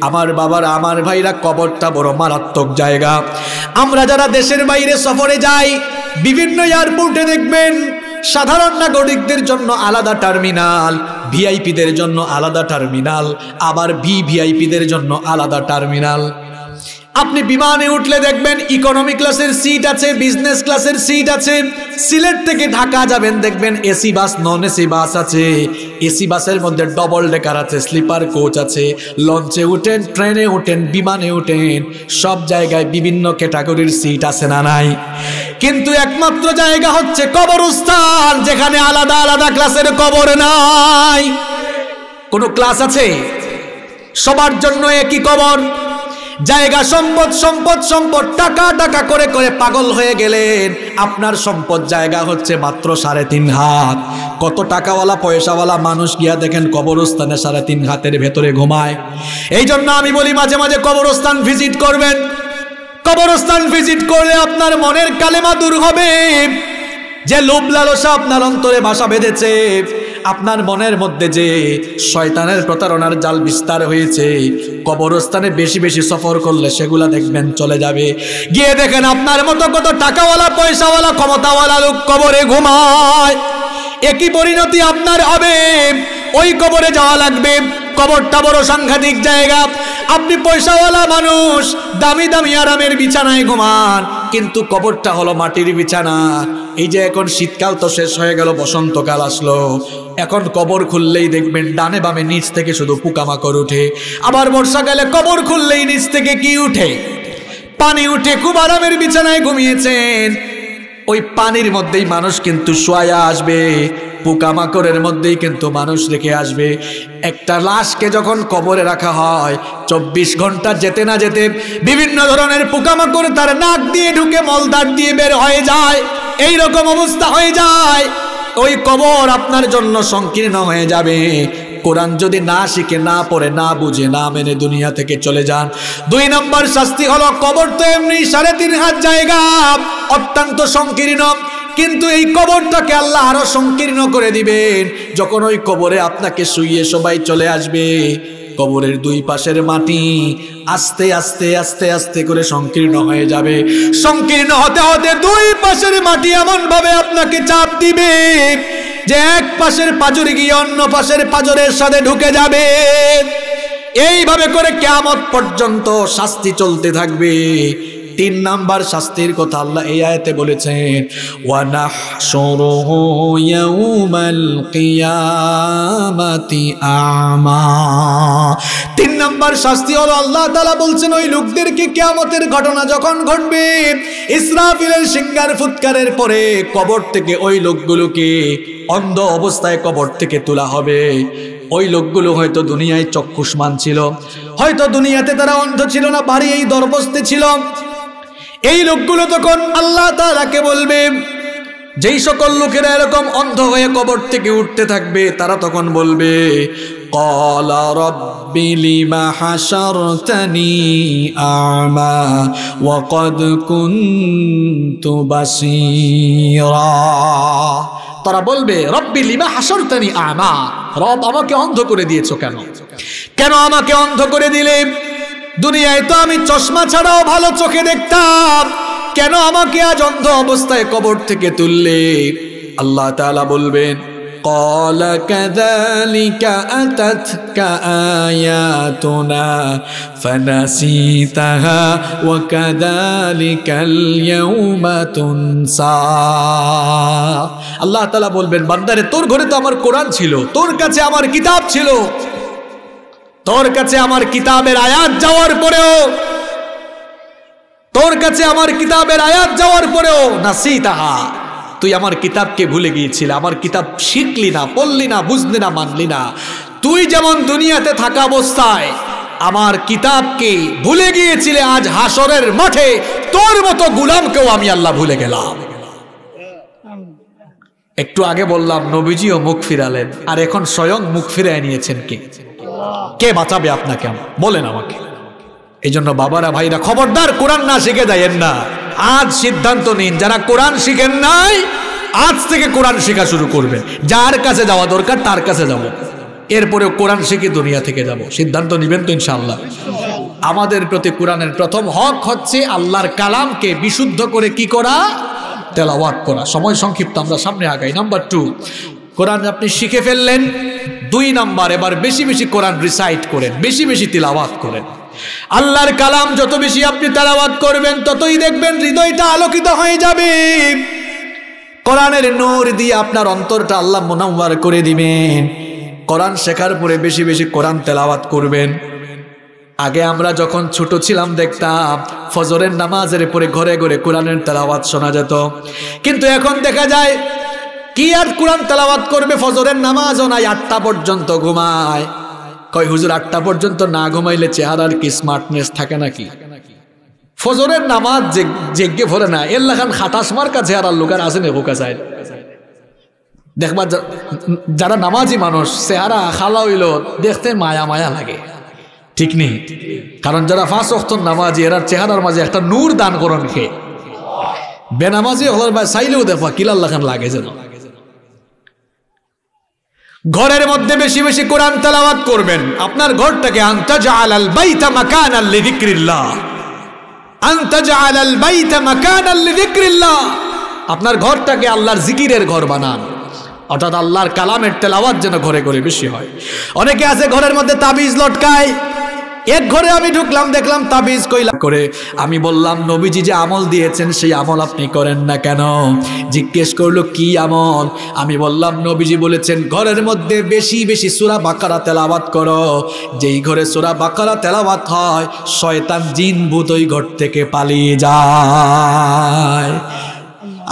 আমার বাবার আমার ভাইরা কবরটা বড় মারাত্মক জায়গা আমরা যারা দেশের বাইরে সফরে যাই বিভিন্ন এয়ারপোর্টে দেখবেন সাধারণ নাগরিকদের জন্য আলাদা টার্মিনাল ভিআইপিদের জন্য আলাদা টার্মিনাল আবার ভিভিআইপিদের জন্য আলাদা টার্মিনাল আপনি বিমানে উঠলে দেখবেন ইকোনমি ক্লাসের সিট আছে বিজনেস ক্লাসের সিট আছে সিলেট থেকে ঢাকা যাবেন দেখবেন AC bus non AC bus আছে এসি বাসের মধ্যে ডবল ডেকার আছে স্লিপার কোচ আছে লঞ্চে উঠেন ট্রেনে উঠেন বিমানে উঠেন সব জায়গায় বিভিন্ন ক্যাটাগরির সিট আছে না নাই কিন্তু একমাত্র জায়গা হচ্ছে কবরস্থান যেখানে আলাদা আলাদা ক্লাসের কবর নাই কোনো ক্লাস আছে সবার জন্য একই কবর জায়গা সম্পদ সম্পদ সম্পদ টাকা টাকা করে করে পাগল হয়ে গেলেন আপনার সম্পদ জায়গা হচ্ছে মাত্র সাড়ে তিন হাত কত টাকাওয়ালা পয়সাওয়ালা মানুষ গিয়া দেখেন কবরস্থানে সাড়ে তিন হাতের ভেতরে ঘুমায় এই জন্য আমি বলি মাঝে মাঝে কবরস্থান ভিজিট করবেন কবরস্থান ভিজিট করলে আপনার মনের কালেমা দূর হবে যে লোভ লালসা আপনার অন্তরে বাসা বেঁধেছে আপনার মনের মধ্যে যে শয়তানের প্রতারণার জাল বিস্তার হয়েছে কবরস্থানে বেশি বেশি সফর করলে সেগুলা দেখবেন চলে যাবে গিয়ে দেখেন আপনার মতো কত টাকাওয়ালা পয়সাওয়ালা ক্ষমতাওয়ালা লোক কবরে ঘুমায় একই পরিণতি আপনার হবে ওই কবরে যাওয়া লাগবে কবরটা বড় সাংঘাতিক জায়গা আপনি পয়সাওয়ালা মানুষ দামি দামি আরামের বিছানায় ঘুমান কিন্তু কবরটা হলো মাটির বিছানা এই যে এখন শীতকাল তো শেষ হয়ে গেল বসন্তকাল আসলো এখন কবর খুললেই দেখবেন ডানে বামে নিচ থেকে শুধু পোকামাকড় উঠে আবার বর্ষাকালে কবর খুললেই নিচ থেকে কি উঠে পানি উঠে খুব আরামের বিছানায় ঘুমিয়েছেন ওই পানির মধ্যেই মানুষ কিন্তু শোয়া আসবে পোকামাকড়ের মধ্যেই কিন্তু মানুষ রেখে আসবে একটা লাশকে যখন কবরে রাখা হয় চব্বিশ ঘন্টা যেতে না যেতে বিভিন্ন ধরনের পোকামাকড় তার নাক দিয়ে ঢুকে মলদার দিয়ে বের হয়ে যায় এই রকম অবস্থা হয়ে যায় ওই কবর আপনার জন্য সংকীর্ণ হয়ে যাবে কোরআন যদি না শিখে না পড়ে না বুঝে না মেনে দুনিয়া থেকে চলে যান দুই নম্বর শাস্তি হলো কবর তো এমনি সাড়ে তিন হাত জায়গা অত্যন্ত সংকীর্ণ কিন্তু এই কবরটাকে আল্লাহ আরো সংকীর্ণ করে দিবেন যখন ওই কবরে আপনাকে শুইয়ে সবাই চলে আসবে কবরের দুই পাশের মাটি আস্তে আস্তে আস্তে আস্তে করে সংকীর্ণ হয়ে যাবে সংকীর্ণ হতে হতে দুই পাশের মাটি এমনভাবে আপনাকে চাপ দিবে যে এক পাশের পাজরে গিয়ে অন্য পাশের পাজরের সাথে ঢুকে যাবে এইভাবে করে কেমন পর্যন্ত শাস্তি চলতে থাকবে তিন নাম্বার শাস্তির কথা আল্লাহ এই আয়তে বলেছেন তিন নাম্বার শাস্তি হলো আল্লাহ তালা বলছেন ওই লোকদেরকে কেয়ামতের ঘটনা যখন ঘটবে ইসরাফিলের সিঙ্গার ফুৎকারের পরে কবর থেকে ওই লোকগুলোকে অন্ধ অবস্থায় কবর থেকে তোলা হবে ওই লোকগুলো হয়তো দুনিয়ায় চক্ষুষ্মান ছিল হয়তো দুনিয়াতে তারা অন্ধ ছিল না বাড়ি এই দরবস্তে ছিল এই লোকগুলো তখন আল্লাহ তালাকে বলবে যেই সকল লোকেরা এরকম অন্ধ হয়ে কবর থেকে উঠতে থাকবে তারা তখন বলবে তারা বলবে রব্বি লিমা হাসরতানি আমা রব আমাকে অন্ধ করে দিয়েছ কেন কেন আমাকে অন্ধ করে দিলে দুনিয়ায় তো আমি চশমা ছাড়াও ভালো চোখে দেখতাম কেন আমাকে আজ অন্ধ অবস্থায় কবর থেকে তুললে আল্লাহ তালা বলবেন আল্লাহ বলবেন বান্দারে তোর ঘরে তো আমার কোরআন ছিল তোর কাছে আমার কিতাব ছিল তোর কাছে আমার কিতাবের আয়াত যাওয়ার পরেও তোর কাছে আমার কিতাবের আয়াত যাওয়ার পরেও সি তাহা তুই আমার কিতাবকে ভুলে গিয়েছিল আমার কিতাব শিখলি না পড়লি না বুঝলি না মানলি না তুই যেমন দুনিয়াতে থাকা অবস্থায় আমার কিতাবকে ভুলে গিয়েছিলে আজ হাসরের মাঠে তোর মতো গুলামকেও আমি আল্লাহ ভুলে গেলাম একটু আগে বললাম নবীজিও মুখ ফিরালেন আর এখন স্বয়ং মুখ ফিরায় নিয়েছেন কে কে বাঁচাবে আপনাকে বলেন আমাকে এই জন্য বাবারা ভাইরা খবরদার কোরআন না শিখে যাইয়েন না আজ সিদ্ধান্ত নিন যারা কোরআন শিখেন নাই আজ থেকে কোরআন শেখা শুরু করবেন যার কাছে যাওয়া দরকার তার কাছে যাব। এরপরে কোরআন শিখে দুনিয়া থেকে যাব। সিদ্ধান্ত নেবেন তো ইনশাল্লাহ আমাদের প্রতি কোরআনের প্রথম হক হচ্ছে আল্লাহর কালামকে বিশুদ্ধ করে কি করা তেলাওয়াত করা সময় সংক্ষিপ্ত আমরা সামনে আগাই নাম্বার টু কোরআন আপনি শিখে ফেললেন দুই নাম্বার এবার বেশি বেশি কোরআন রিসাইট করেন বেশি বেশি তিলাওয়াত করেন আল্লাহর কালাম যত বেশি আপনি তেলাওয়াত করবেন ততই দেখবেন হৃদয়টা আলোকিত হয়ে যাবে কোরআনের নূর দিয়ে আপনার অন্তরটা আল্লাহ মোনাম্বার করে দিবেন কোরআন শেখার পরে বেশি বেশি কোরআন তেলাওয়াত করবেন আগে আমরা যখন ছোট ছিলাম দেখতাম ফজরের নামাজের পরে ঘরে ঘরে কোরআনের তেলাওয়াত শোনা যেত কিন্তু এখন দেখা যায় কি আর কোরআন তালাবাদ করবে ফজরের নামাজ নাই আটটা পর্যন্ত ঘুমায় কয় হুজুর আটটা পর্যন্ত না ঘুমাইলে চেহারার কি স্মার্টনেস থাকে নাকি ফজরের নামাজ জেগে ভরে না এল্লা খান খাটাস মার্কা চেহারার লোকের আসেনি বোকা চায় দেখবা যারা নামাজি মানুষ চেহারা খালা হইল দেখতে মায়া মায়া লাগে ঠিক নেই কারণ যারা ফাঁস অক্তন নামাজি এরা চেহারার মাঝে একটা নূর দান করণ খেয়ে বেনামাজি হলার বা চাইলেও দেখবা কিলাল্লা খান লাগে যেন ঘরের মধ্যে বেশি বেশি কোরআন তালাওয়াত করবেন আপনার ঘরটাকে আন্তাজা আলাল বাইতা মাকান আল্লি দিক্রিল্লাহ আন্তাজা আলাল বাইতা মাকান আল্লি দিক্রিল্লাহ আপনার ঘরটাকে আল্লাহর জিকিরের ঘর বানান অর্থাৎ আল্লাহর কালামের তেলাওয়াত যেন ঘরে ঘরে বেশি হয় অনেকে আছে ঘরের মধ্যে তাবিজ লটকায় এক ঘরে আমি ঢুকলাম দেখলাম তাবিজ কইলাম করে আমি বললাম নবীজি যে আমল দিয়েছেন সেই আমল আপনি করেন না কেন জিজ্ঞেস করলো কি আমল আমি বললাম নবীজি বলেছেন ঘরের মধ্যে বেশি বেশি সুরা বাকারা তেলাবাত করো যেই ঘরে সুরা বাকারা তেলাবাত হয় শয়তান জিন ভূত ওই ঘর থেকে পালিয়ে যায়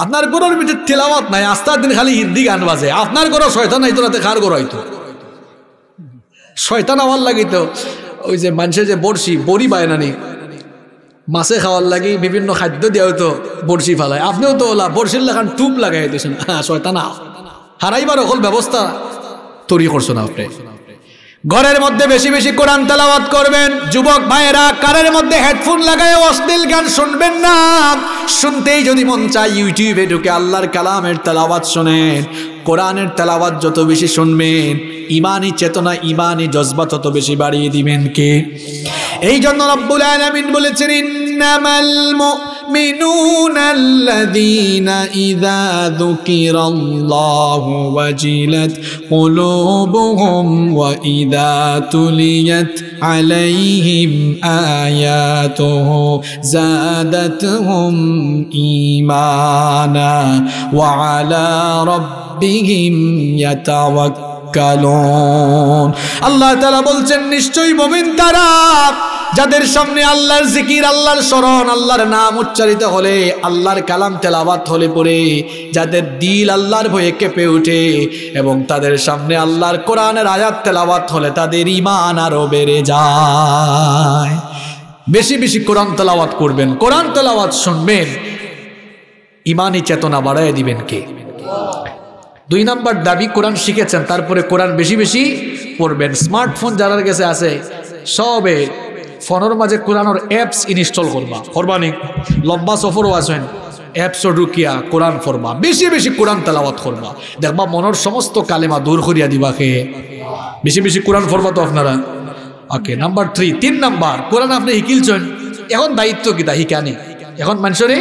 আপনার গরুর মিঠে তেলাবাদ নাই আস্তার দিন খালি হিন্দি গান বাজে আপনার গোরো শয়তান হইতো রাতে খার গরো হইতো শয়তান আমার লাগিত ওই যে মানুষের যে বড়শি বড়ি পায় না নি মাছে খাওয়ার লাগে বিভিন্ন খাদ্য দিয়ে হয়তো বড়শি ফেলায় আপনিও তো ওলা বড়শির লেখান টুপ লাগাই দিয়েছেন হ্যাঁ শয়তানা হারাইবার অকল ব্যবস্থা তৈরি না আপনি ঘরের মধ্যে বেশি বেশি কোরআন তেলাওয়াত করবেন যুবক ভাইয়েরা কারের মধ্যে হেডফোন লাগায় অশ্লীল গান শুনবেন না শুনতেই যদি মন চায় ইউটিউবে ঢুকে আল্লাহর কালামের তেলাওয়াত শোনেন কোরআনের তেলাওয়াত যত বেশি শুনবেন ইমানই চেতনা ইমানই জজবা তত বেশি বাড়িয়ে দিবেন কে এই জন্য রব্বুল আলামিন বলেছেন ইন্নামাল মুমিনুনা المؤمنون الذين إذا ذكر الله وجلت قلوبهم وإذا تليت عليهم آياته زادتهم إيمانا وعلى ربهم يتوكلون الله تعالى بلجن نشتوي মুমিন تراب যাদের সামনে আল্লাহর জিকির আল্লাহর স্মরণ আল্লাহর নাম উচ্চারিত হলে আল্লাহর কালাম তেলাবাত হলে পড়ে যাদের দিল আল্লাহর ভয়ে কেঁপে ওঠে এবং তাদের সামনে আল্লাহর কোরআনের আয়াত তেলাবাত হলে তাদের ইমান আরও বেড়ে যায় বেশি বেশি কোরআন তেলাওয়াত করবেন কোরআন তেলাওয়াত শুনবেন ইমানই চেতনা বাড়ায় দিবেন কে দুই নাম্বার দাবি কোরআন শিখেছেন তারপরে কোরআন বেশি বেশি পড়বেন স্মার্টফোন যারা কাছে আছে সবে ফোনের মাঝে কোরআনের অ্যাপস ইনস্টল করবা করবানি লম্বা সফরও আসেন অ্যাপসও ঢুকিয়া কোরআন ফরমা বেশি বেশি কোরআন তালাওয়াত করবা দেখবা মনের সমস্ত কালেমা দূর করিয়া দিবা খেয়ে বেশি বেশি কোরআন ফরমা তো আপনারা ওকে নাম্বার থ্রি তিন নাম্বার কোরআন আপনি হিকিলছেন এখন দায়িত্ব কিতা হিকানি এখন মানুষরে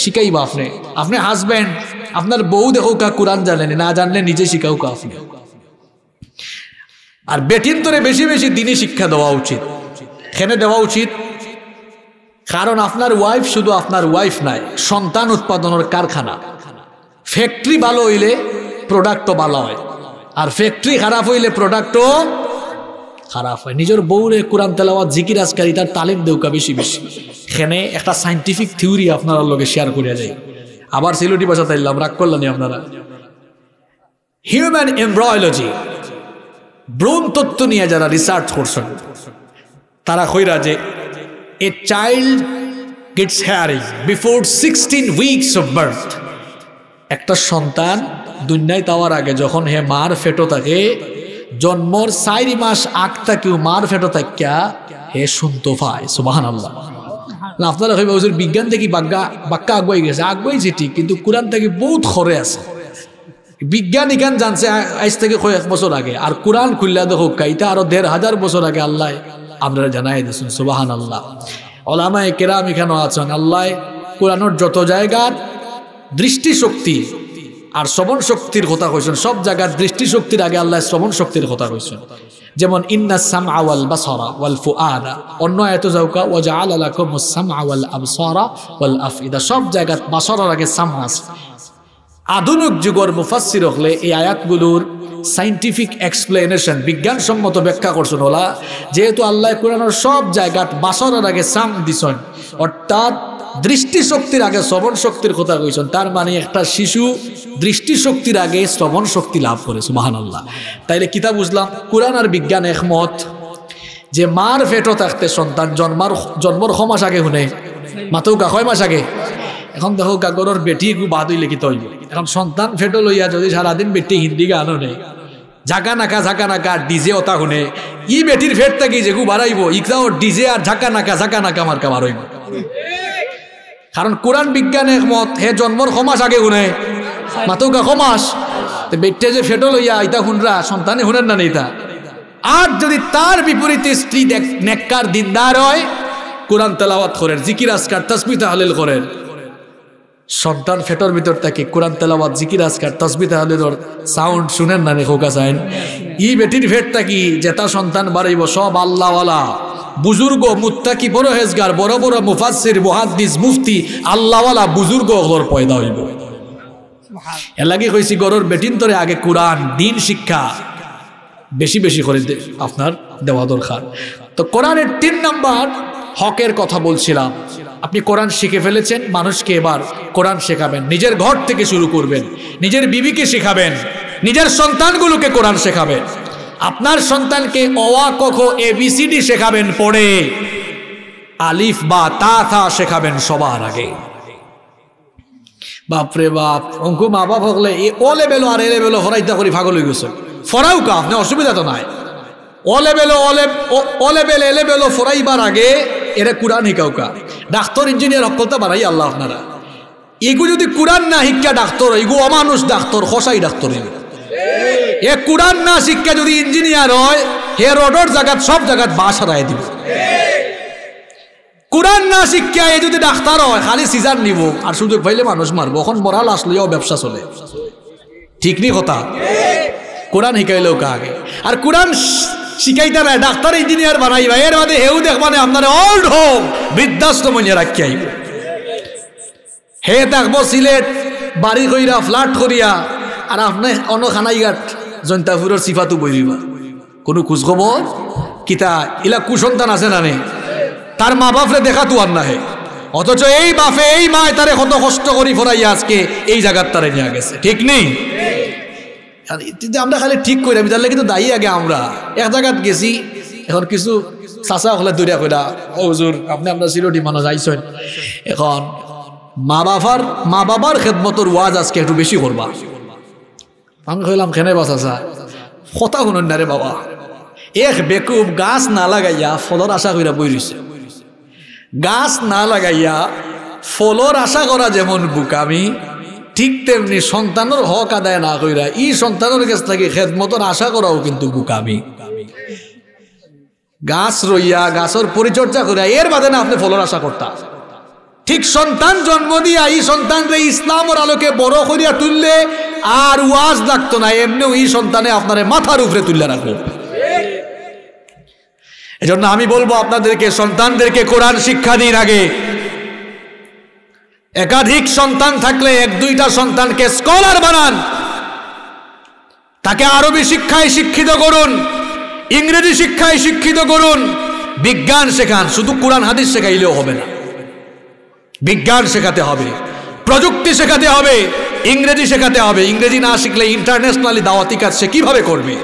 শিখাইবা আপনি আপনি হাজব্যান্ড আপনার বউ দেখো কা কোরআন জানেন না জানলে নিজে শিখাও কা আপনি আর বেটিন তোরে বেশি বেশি দিনে শিক্ষা দেওয়া উচিত কেন দেওয়া উচিত কারণ আপনার ওয়াইফ শুধু আপনার ওয়াইফ নাই সন্তান উৎপাদনের কারখানা ফ্যাক্টরি ভালো হইলে প্রোডাক্টও ভালো হয় আর ফ্যাক্টরি খারাপ হইলে প্রোডাক্টও খারাপ হয় নিজের বউরে কোরআন তেলাওয়াত জিকির আজকারি তার তালিম দেউকা বেশি বেশি এখানে একটা সাইন্টিফিক থিওরি আপনার লগে শেয়ার করিয়া যায় আবার সিলুটি বাসা তাইলাম রাগ করলেন আপনারা হিউম্যান এমব্রয়োলজি ব্রোম তত্ত্ব নিয়ে যারা রিসার্চ করছেন তারা হইরা যে a child gets hearing before sixteen weeks of birth একটা সন্তান দুনিয়ায় তাওয়ার আগে যখন হে মার ফেটো থাকে জন্মর চারি মাস আগ থাকেও মার ফেটো থাকিয়া হে শুনতো ভাই সুবাহান আল্লাহ আপনারা হইবা হুজুর বিজ্ঞান থেকে বাক্যা বাক্যা আগুয়াই গেছে আগুয়াই যেটি কিন্তু কোরআন থেকে বহুত খরে আছে বিজ্ঞান ইকান জানছে আজ থেকে কয়েক বছর আগে আর কোরআন খুললে দেখো কাইটা আরো দেড় হাজার বছর আগে আল্লাহ আপনারা জানাই দিয়েছেন সুবাহান আল্লাহ ওলামায় কেরাম এখানেও আছেন আল্লাহ কোরআনোর যত জায়গার দৃষ্টিশক্তি আর শ্রবণ শক্তির কথা কইছেন সব জায়গার দৃষ্টিশক্তির আগে আল্লাহ শ্রবণ শক্তির কথা কইছেন যেমন ইন্না সাম আওয়াল সরা ওয়াল আদা অন্য এত যাওকা আল আলা কম সাম আওয়াল সরা ওয়াল ইদা সব জায়গাত সরার আগে সাম আছে আধুনিক যুগর মুফাসির হলে এই আয়াতগুলোর সাইন্টিফিক এক্সপ্লেনেশন বিজ্ঞানসম্মত ব্যাখ্যা করছেন ওলা যেহেতু আল্লাহ কোরআনের সব জায়গাত বাসনের আগে সাম দিছেন অর্থাৎ দৃষ্টিশক্তির আগে শ্রবণ শক্তির কথা কইছেন তার মানে একটা শিশু দৃষ্টিশক্তির আগে শ্রবণ শক্তি লাভ করে সুমাহান আল্লাহ তাইলে কিতা বুঝলাম কোরআন আর বিজ্ঞান একমত যে মার ফেটো থাকতে সন্তান জন্মার জন্মর ছমাস আগে শুনে মাতেও কা কয় মাস আগে এখন দেখো কাগরের বেটি বাদ হইলে কি তৈরি এখন সন্তান ফেটো লইয়া যদি সারাদিন বেটি হিন্দি গান নেই ঝাঁকা নাকা ঝাঁকা নাকা ডিজে ওতা শুনে ই বেটির ফেট থাকি যে গু বাড়াইব ইকাও ডিজে আর ঝাঁকা নাকা ঝাঁকা নাকা কামার হইব কারণ কোরআন বিজ্ঞানে মত হে জন্মর সমাস আগে শুনে মাতুকা সমাস বেটে যে ফেটো লইয়া ইতা শুনরা সন্তানে শুনেন না নেতা আর যদি তার বিপরীতে স্ত্রী নেককার দিনদার হয় কোরআন তেলাওয়াত করেন জিকির আসকার তসমিতা হালেল করেন সন্তান ফেটর ভিতর থাকে কোরআন তেলাবাদ জিকির আজকার তসবি তাহলেদর সাউন্ড শুনেন না খোকা চাইন ই বেটির ফেট থাকি যেটা সন্তান বাড়াইব সব আল্লাহওয়ালা বুজুর্গ মুত্তাকি বড় হেজগার বড় বড় মুফাসির মুহাদ্দিস মুফতি আল্লাহওয়ালা বুজুর্গ ঘর পয়দা হইব এলাকি কইছি গরর বেটিন তরে আগে কোরআন দিন শিক্ষা বেশি বেশি করে আপনার দেওয়া দরকার তো কোরআনের তিন নাম্বার হকের কথা বলছিলাম আপনি কোরআন শিখে ফেলেছেন মানুষকে এবার কোরআন শেখাবেন নিজের ঘর থেকে শুরু করবেন নিজের বিবিকে শেখাবেন নিজের সন্তানগুলোকে কোরআন শেখাবেন আপনার সন্তানকে অওয়া কখ এ বিসিডি শেখাবেন পড়ে আলিফ বা তা থা শেখাবেন সবার আগে বাপরে বাপ অঙ্কু মা বাপ হকলে এ ও লেভেলও আর এ লেভেলও হরাইতা করি ভাগল হয়ে গেছে ফরাও কা আপনি অসুবিধা তো নাই ও লেভেলও ও লেভেল এ লেভেলও ফরাইবার আগে এরা কোরআন হিকাউকা ডাক্তার ইঞ্জিনিয়ার অকলতা বাড়াই আল্লাহ আপনারা এগু যদি কুরান না শিক্ষা ডাক্তার এগু অমানুষ ডাক্তার হসাই ডাক্তার এ কুরান না শিক্ষা যদি ইঞ্জিনিয়ার হয় হে রোডর জায়গা সব জায়গাত বাস হারাই দিব কুরান না শিক্ষা এ যদি ডাক্তার হয় খালি সিজার নিব আর সুযোগ পাইলে মানুষ মারব এখন মরাল আসলেও ব্যবসা চলে ঠিক নি কথা কোরআন শিকাইলেও কাকে আর কোরআন শিখাইতে ডাক্তার ইঞ্জিনিয়ার বানাইবা এর বাদে হেউ দেখবানে আপনার অল্ড হোম বৃদ্ধাস্ত মনে রাখি আইব হে থাকবো সিলেট বাড়ি কইরা ফ্লাট করিয়া আর আপনি অন্য খানাইঘাট জনতাপুরের সিফাতু বইবা কোনো খোঁজখবর কিতা ইলা কুসন্তান আছে না নে তার মা বাপরে দেখা তো আর না হে অথচ এই বাপে এই মায় তারে কত কষ্ট করি ফোরাইয়া আজকে এই জায়গার তারে নিয়ে গেছে ঠিক নেই আমরা খালি ঠিক করি আমি তাহলে কিন্তু দায়ী আগে আমরা এক জায়গাত গেছি এখন কিছু চাচা হলে দূরে কইরা ও হুজুর আপনি আপনার সিলোটি মানুষ আইসেন এখন মা বাবার মা বাবার খেদমতর ওয়াজ আজকে একটু বেশি করবা আমি কইলাম খেনে বা চাষা কথা শুনুন না রে বাবা এক বেকুব গাছ না লাগাইয়া ফলর আশা কইরা বই রইছে গাছ না লাগাইয়া ফলর আশা করা যেমন বুকামি ঠিক তেমনি সন্তানের হক আদায় না কইরা ই সন্তানের কাছ থেকে খেদ মতন আশা করাও কিন্তু গুকামি গাছ রইয়া গাছের পরিচর্যা করিয়া এর বাদে না আপনি ফলন আশা করতা ঠিক সন্তান জন্ম দিয়া ই সন্তান রে ইসলামর আলোকে বড় করিয়া তুললে আর ওয়াজ লাগতো না এমনিও ই সন্তানে আপনারে মাথার উপরে তুললে রাখলো এজন্য আমি বলবো আপনাদেরকে সন্তানদেরকে কোরআন শিক্ষা দিন আগে একাধিক সন্তান থাকলে এক দুইটা সন্তানকে স্কলার বানান তাকে আরবি শিক্ষায় শিক্ষিত করুন ইংরেজি শিক্ষায় শিক্ষিত করুন বিজ্ঞান শেখান শুধু কোরআন হাদিস শেখাইলেও হবে না বিজ্ঞান শেখাতে হবে প্রযুক্তি শেখাতে হবে ইংরেজি শেখাতে হবে ইংরেজি না শিখলে ইন্টারন্যাশনালি দাওয়াতি কাজ সে কীভাবে করবে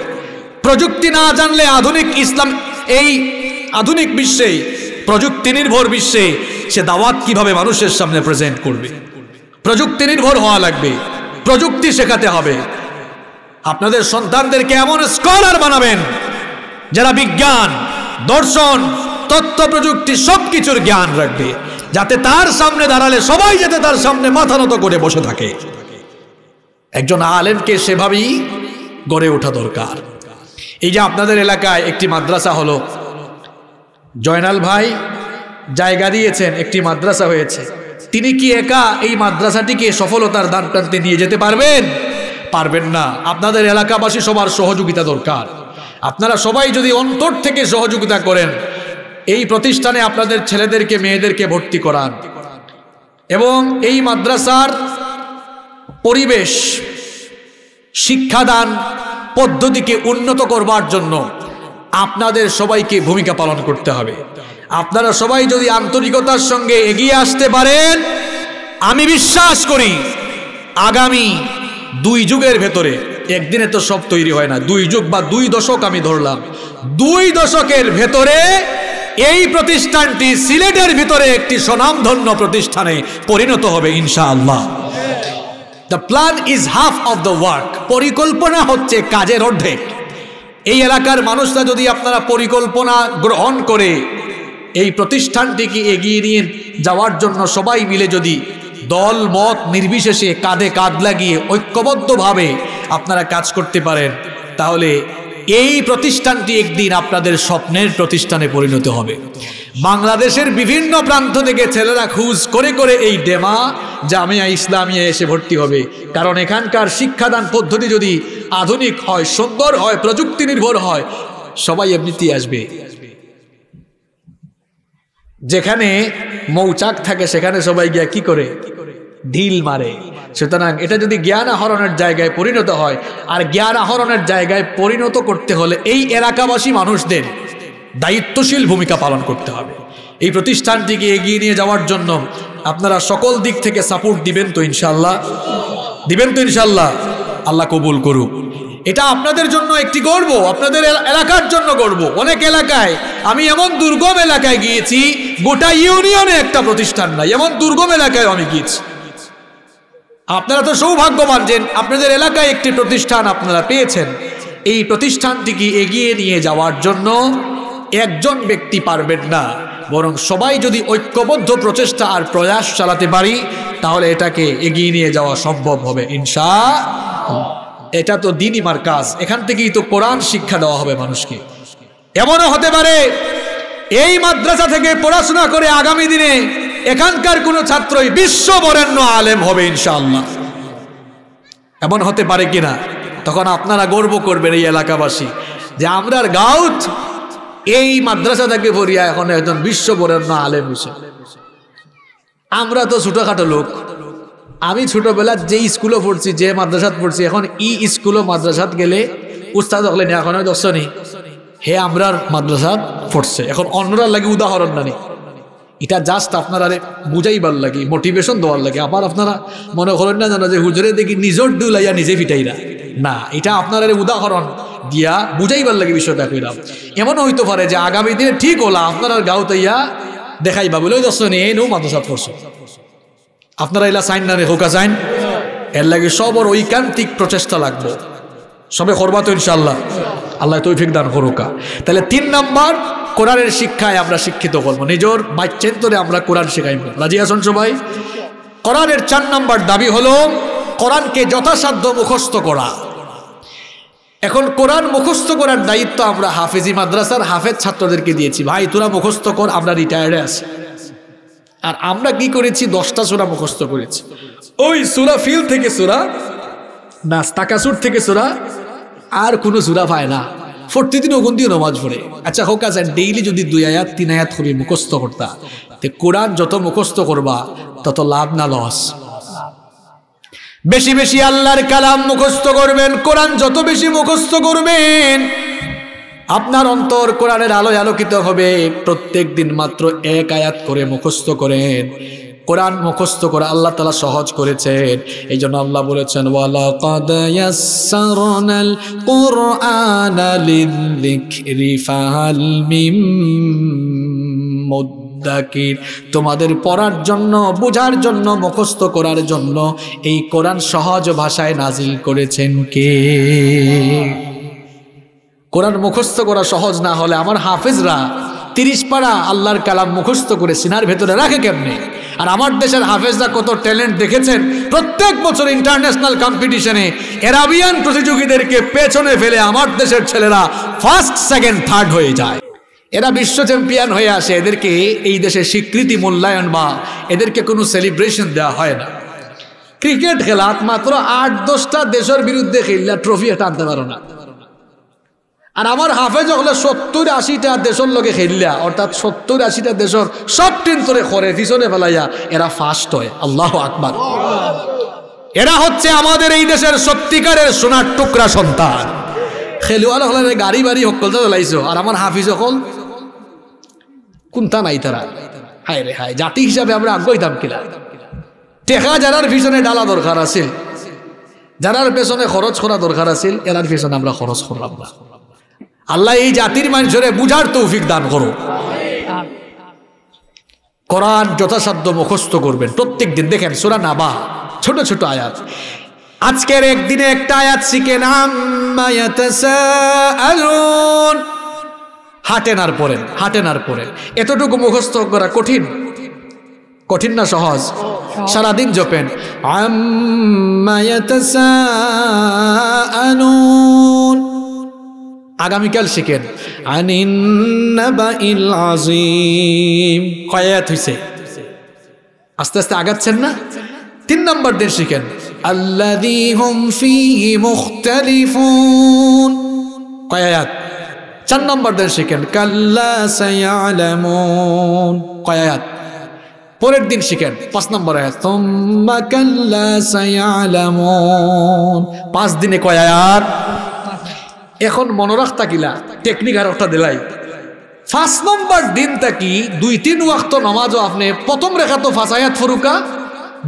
প্রযুক্তি না জানলে আধুনিক ইসলাম এই আধুনিক বিশ্বে প্রযুক্তি নির্ভর বিশ্বে সে দাওয়াত কিভাবে মানুষের সামনে প্রেজেন্ট করবে প্রযুক্তি নির্ভর হওয়া লাগবে প্রযুক্তি শেখাতে হবে আপনাদের সন্তানদেরকে এমন স্কলার বানাবেন যারা বিজ্ঞান দর্শন তথ্য প্রযুক্তি সব কিছুর জ্ঞান রাখবে যাতে তার সামনে দাঁড়ালে সবাই যাতে তার সামনে মাথা নত করে বসে থাকে একজন আলেমকে সেভাবেই গড়ে ওঠা দরকার এই যে আপনাদের এলাকায় একটি মাদ্রাসা হলো জয়নাল ভাই জায়গা দিয়েছেন একটি মাদ্রাসা হয়েছে তিনি কি একা এই মাদ্রাসাটিকে সফলতার দান প্রান্তে নিয়ে যেতে পারবেন পারবেন না আপনাদের এলাকাবাসী সবার সহযোগিতা দরকার আপনারা সবাই যদি অন্তর থেকে সহযোগিতা করেন এই প্রতিষ্ঠানে আপনাদের ছেলেদেরকে মেয়েদেরকে ভর্তি করান এবং এই মাদ্রাসার পরিবেশ শিক্ষাদান পদ্ধতিকে উন্নত করবার জন্য আপনাদের সবাইকে ভূমিকা পালন করতে হবে আপনারা সবাই যদি আন্তরিকতার সঙ্গে এগিয়ে আসতে পারেন আমি বিশ্বাস করি আগামী দুই যুগের ভেতরে একদিনে তো সব তৈরি হয় না দুই যুগ বা দুই দশক আমি ধরলাম দুই দশকের ভেতরে এই প্রতিষ্ঠানটি সিলেটের ভিতরে একটি স্বনামধন্য প্রতিষ্ঠানে পরিণত হবে ইনশাআল্লাহ the plan is half of the work পরিকল্পনা হচ্ছে কাজের অর্ধেক এই এলাকার মানুষরা যদি আপনারা পরিকল্পনা গ্রহণ করে এই প্রতিষ্ঠানটিকে এগিয়ে নিয়ে যাওয়ার জন্য সবাই মিলে যদি দল মত নির্বিশেষে কাঁধে কাঁধ লাগিয়ে ঐক্যবদ্ধভাবে আপনারা কাজ করতে পারেন তাহলে এই প্রতিষ্ঠানটি একদিন আপনাদের স্বপ্নের প্রতিষ্ঠানে পরিণত হবে বাংলাদেশের বিভিন্ন প্রান্ত থেকে ছেলেরা খুঁজ করে করে এই ডেমা জামিয়া ইসলামিয়া এসে ভর্তি হবে কারণ এখানকার শিক্ষাদান পদ্ধতি যদি আধুনিক হয় সুন্দর হয় প্রযুক্তি নির্ভর হয় সবাই এমনিতেই আসবে যেখানে মৌচাক থাকে সেখানে সবাই গিয়া কি করে ঢিল মারে সুতরাং এটা যদি জ্ঞান আহরণের জায়গায় পরিণত হয় আর জ্ঞান আহরণের জায়গায় পরিণত করতে হলে এই এলাকাবাসী মানুষদের দায়িত্বশীল ভূমিকা পালন করতে হবে এই প্রতিষ্ঠানটিকে এগিয়ে নিয়ে যাওয়ার জন্য আপনারা সকল দিক থেকে সাপোর্ট দিবেন তো ইনশাল্লাহ দিবেন তো ইনশাল্লাহ আল্লাহ কবুল করুক এটা আপনাদের জন্য একটি গর্ব আপনাদের এলাকার জন্য গর্ব অনেক এলাকায় আমি এমন দুর্গম এলাকায় গিয়েছি গোটা ইউনিয়নে একটা প্রতিষ্ঠান নাই এমন দুর্গম এলাকায় আমি গিয়েছি আপনারা তো সৌভাগ্যবান যে আপনাদের এলাকায় একটি প্রতিষ্ঠান আপনারা পেয়েছেন এই প্রতিষ্ঠানটিকে এগিয়ে নিয়ে যাওয়ার জন্য একজন ব্যক্তি পারবেন না বরং সবাই যদি ঐক্যবদ্ধ প্রচেষ্টা আর প্রয়াস চালাতে পারি তাহলে এটাকে এগিয়ে নিয়ে যাওয়া সম্ভব হবে ইনশা এটা তো দিনই মার কাজ এখান থেকেই তো কোরআন শিক্ষা দেওয়া হবে মানুষকে এমনও হতে পারে এই মাদ্রাসা থেকে পড়াশোনা করে আগামী দিনে এখানকার কোনো ছাত্রই বিশ্ব বরেণ্য আলেম হবে ইনশাআল্লাহ এমন হতে পারে কিনা তখন আপনারা গর্ব করবেন এই এলাকাবাসী যে আমরা গাউথ এই মাদ্রাসা থেকে পড়িয়া এখন একজন বিশ্ব বরেণ্য আলেম হিসেবে আমরা তো ছোটোখাটো লোক আমি ছোটবেলা যে স্কুলে পড়ছি যে মাদ্রাসাত পড়ছি এখন ই স্কুল মাদ্রাসাত গেলে উস্তাদ হলে এখন দর্শনই হে আমরার মাদ্রাসাত পড়ছে এখন অন্যরা লাগে উদাহরণ না এটা জাস্ট আপনারা বুঝাইবার লাগে মোটিভেশন দেওয়ার লাগে আবার আপনারা মনে করেন না জানো যে হুজুরে দেখি নিজের ডুলাইয়া নিজে ফিটাইরা না এটা আপনার উদাহরণ দিয়া বুঝাইবার লাগে বিষয়টা কইলাম এমন হইতে পারে যে আগামী দিনে ঠিক হলা আপনার গাঁওতে ইয়া দেখাইবা বলে দশ নিয়ে নেও মাদ্রাসা পড়ছো আপনারা এলা সাইন না রেখা সাইন এর লাগে সবর ঐকান্তিক প্রচেষ্টা লাগবে সবে করবা তো ইনশাল্লাহ আল্লাহ তৌফিক দান করুকা তাহলে তিন নাম্বার কোরআনের শিক্ষায় আমরা শিক্ষিত করবো নিজের বাচ্চেন্তরে আমরা কোরআন শেখাইব রাজি আসুন সবাই কোরআনের চার নাম্বার দাবি হলো কোরআনকে যথাসাধ্য মুখস্থ করা এখন কোরআন মুখস্থ করার দায়িত্ব আমরা হাফেজি মাদ্রাসার হাফেজ ছাত্রদেরকে দিয়েছি ভাই তোরা মুখস্থ কর আমরা রিটায়ার্ডে আছি আর আমরা কি করেছি দশটা সুরা মুখস্থ করেছি ওই সুরা ফিল থেকে সুরা না তাকাসুর থেকে সুরা আর কোনো সুরা পায় না প্রতিদিন ওগুন্দিও নমাজ পড়ে আচ্ছা হোক আছে আচ্ছা, ডেইলি যদি দুই আয়াত তিন আয়াত খুবই মুখস্থ করতা তে কোরআন যত মুখস্থ করবা তত লাভ না লস বেশি বেশি আল্লাহর কালাম মুখস্থ করবেন কোরআন যত বেশি মুখস্থ করবেন আপনার অন্তর কোরআনের আলোয় আলোকিত হবে প্রত্যেক দিন মাত্র এক আয়াত করে মুখস্থ করেন কোরআন মুখস্থ করে আল্লাহ তালা সহজ করেছেন এই জন্য আল্লাহ বলেছেন কোরআন মুদ্দাকির তোমাদের পড়ার জন্য বোঝার জন্য মুখস্থ করার জন্য এই কোরআন সহজ ভাষায় নাজিল করেছেন কে কোরআন মুখস্থ করা সহজ না হলে আমার হাফেজরা তিরিশ পাড়া আল্লাহর কালাম মুখস্থ করে সিনার ভেতরে রাখে কেমনে আর আমার দেশের হাফেজরা কত ট্যালেন্ট দেখেছেন প্রত্যেক বছর ইন্টারন্যাশনাল কম্পিটিশনে এরাবিয়ান প্রতিযোগীদেরকে পেছনে ফেলে আমার দেশের ছেলেরা ফার্স্ট সেকেন্ড থার্ড হয়ে যায় এরা বিশ্ব চ্যাম্পিয়ন হয়ে আসে এদেরকে এই দেশে স্বীকৃতি মূল্যায়ন বা এদেরকে কোনো সেলিব্রেশন দেওয়া হয় না ক্রিকেট খেলাত মাত্র আট দশটা দেশের বিরুদ্ধে খেললে ট্রফি আনতে পারো না আর আমার হাফেজ হলে সত্তর আশিটা দেশের লোকে খেললা অর্থাৎ সত্তর আশিটা দেশের সব টিম করে করে পিছনে ফেলাইয়া এরা ফার্স্ট হয় আল্লাহ আকবার এরা হচ্ছে আমাদের এই দেশের সত্যিকারের সোনার টুকরা সন্তান খেলোয়াড় হলে গাড়ি বাড়ি তো জ্বলাইছো আর আমার হাফিজ সকল কোনটা নাই তারা হায় রে হায় জাতি হিসাবে আমরা আগ্রহিতাম কিলা টেকা যারার পিছনে ডালা দরকার আছিল যারার পেছনে খরচ করা দরকার আছিল এলার পেছনে আমরা খরচ করলাম না আল্লাহ এই জাতির মানুষরে বুঝার তৌফিক দান করো কোরআন যথাসাধ্য মুখস্থ করবেন প্রত্যেক দিন দেখেন সুরা নাবা ছোট ছোট আয়াত আজকের একদিনে একটা আয়াত শিখেন হাটেন আর পড়েন হাটেন আর পড়েন এতটুকু মুখস্থ করা কঠিন কঠিন না সহজ সারাদিন জপেন আগামীকাল শিখেন আস্তে আস্তে আগাচ্ছেন না তিন নম্বর দিন শিখেন আল্লাদি হুম ফি মুখতালিফুন কয়াত চার নম্বর দেন শিখেন কাল্লা সায়ালামুন কয়াত পরের দিন শিখেন পাঁচ নম্বর আয়াত তোম্মা পাঁচ দিনে কয়াত এখন মনে থাকিলা টেকনিক আর একটা দিলাই পাঁচ নম্বর দিন থাকি দুই তিন ওয়াক্ত নমাজও আপনি প্রথম রেখা তো ফাঁসায়াত ফুরুকা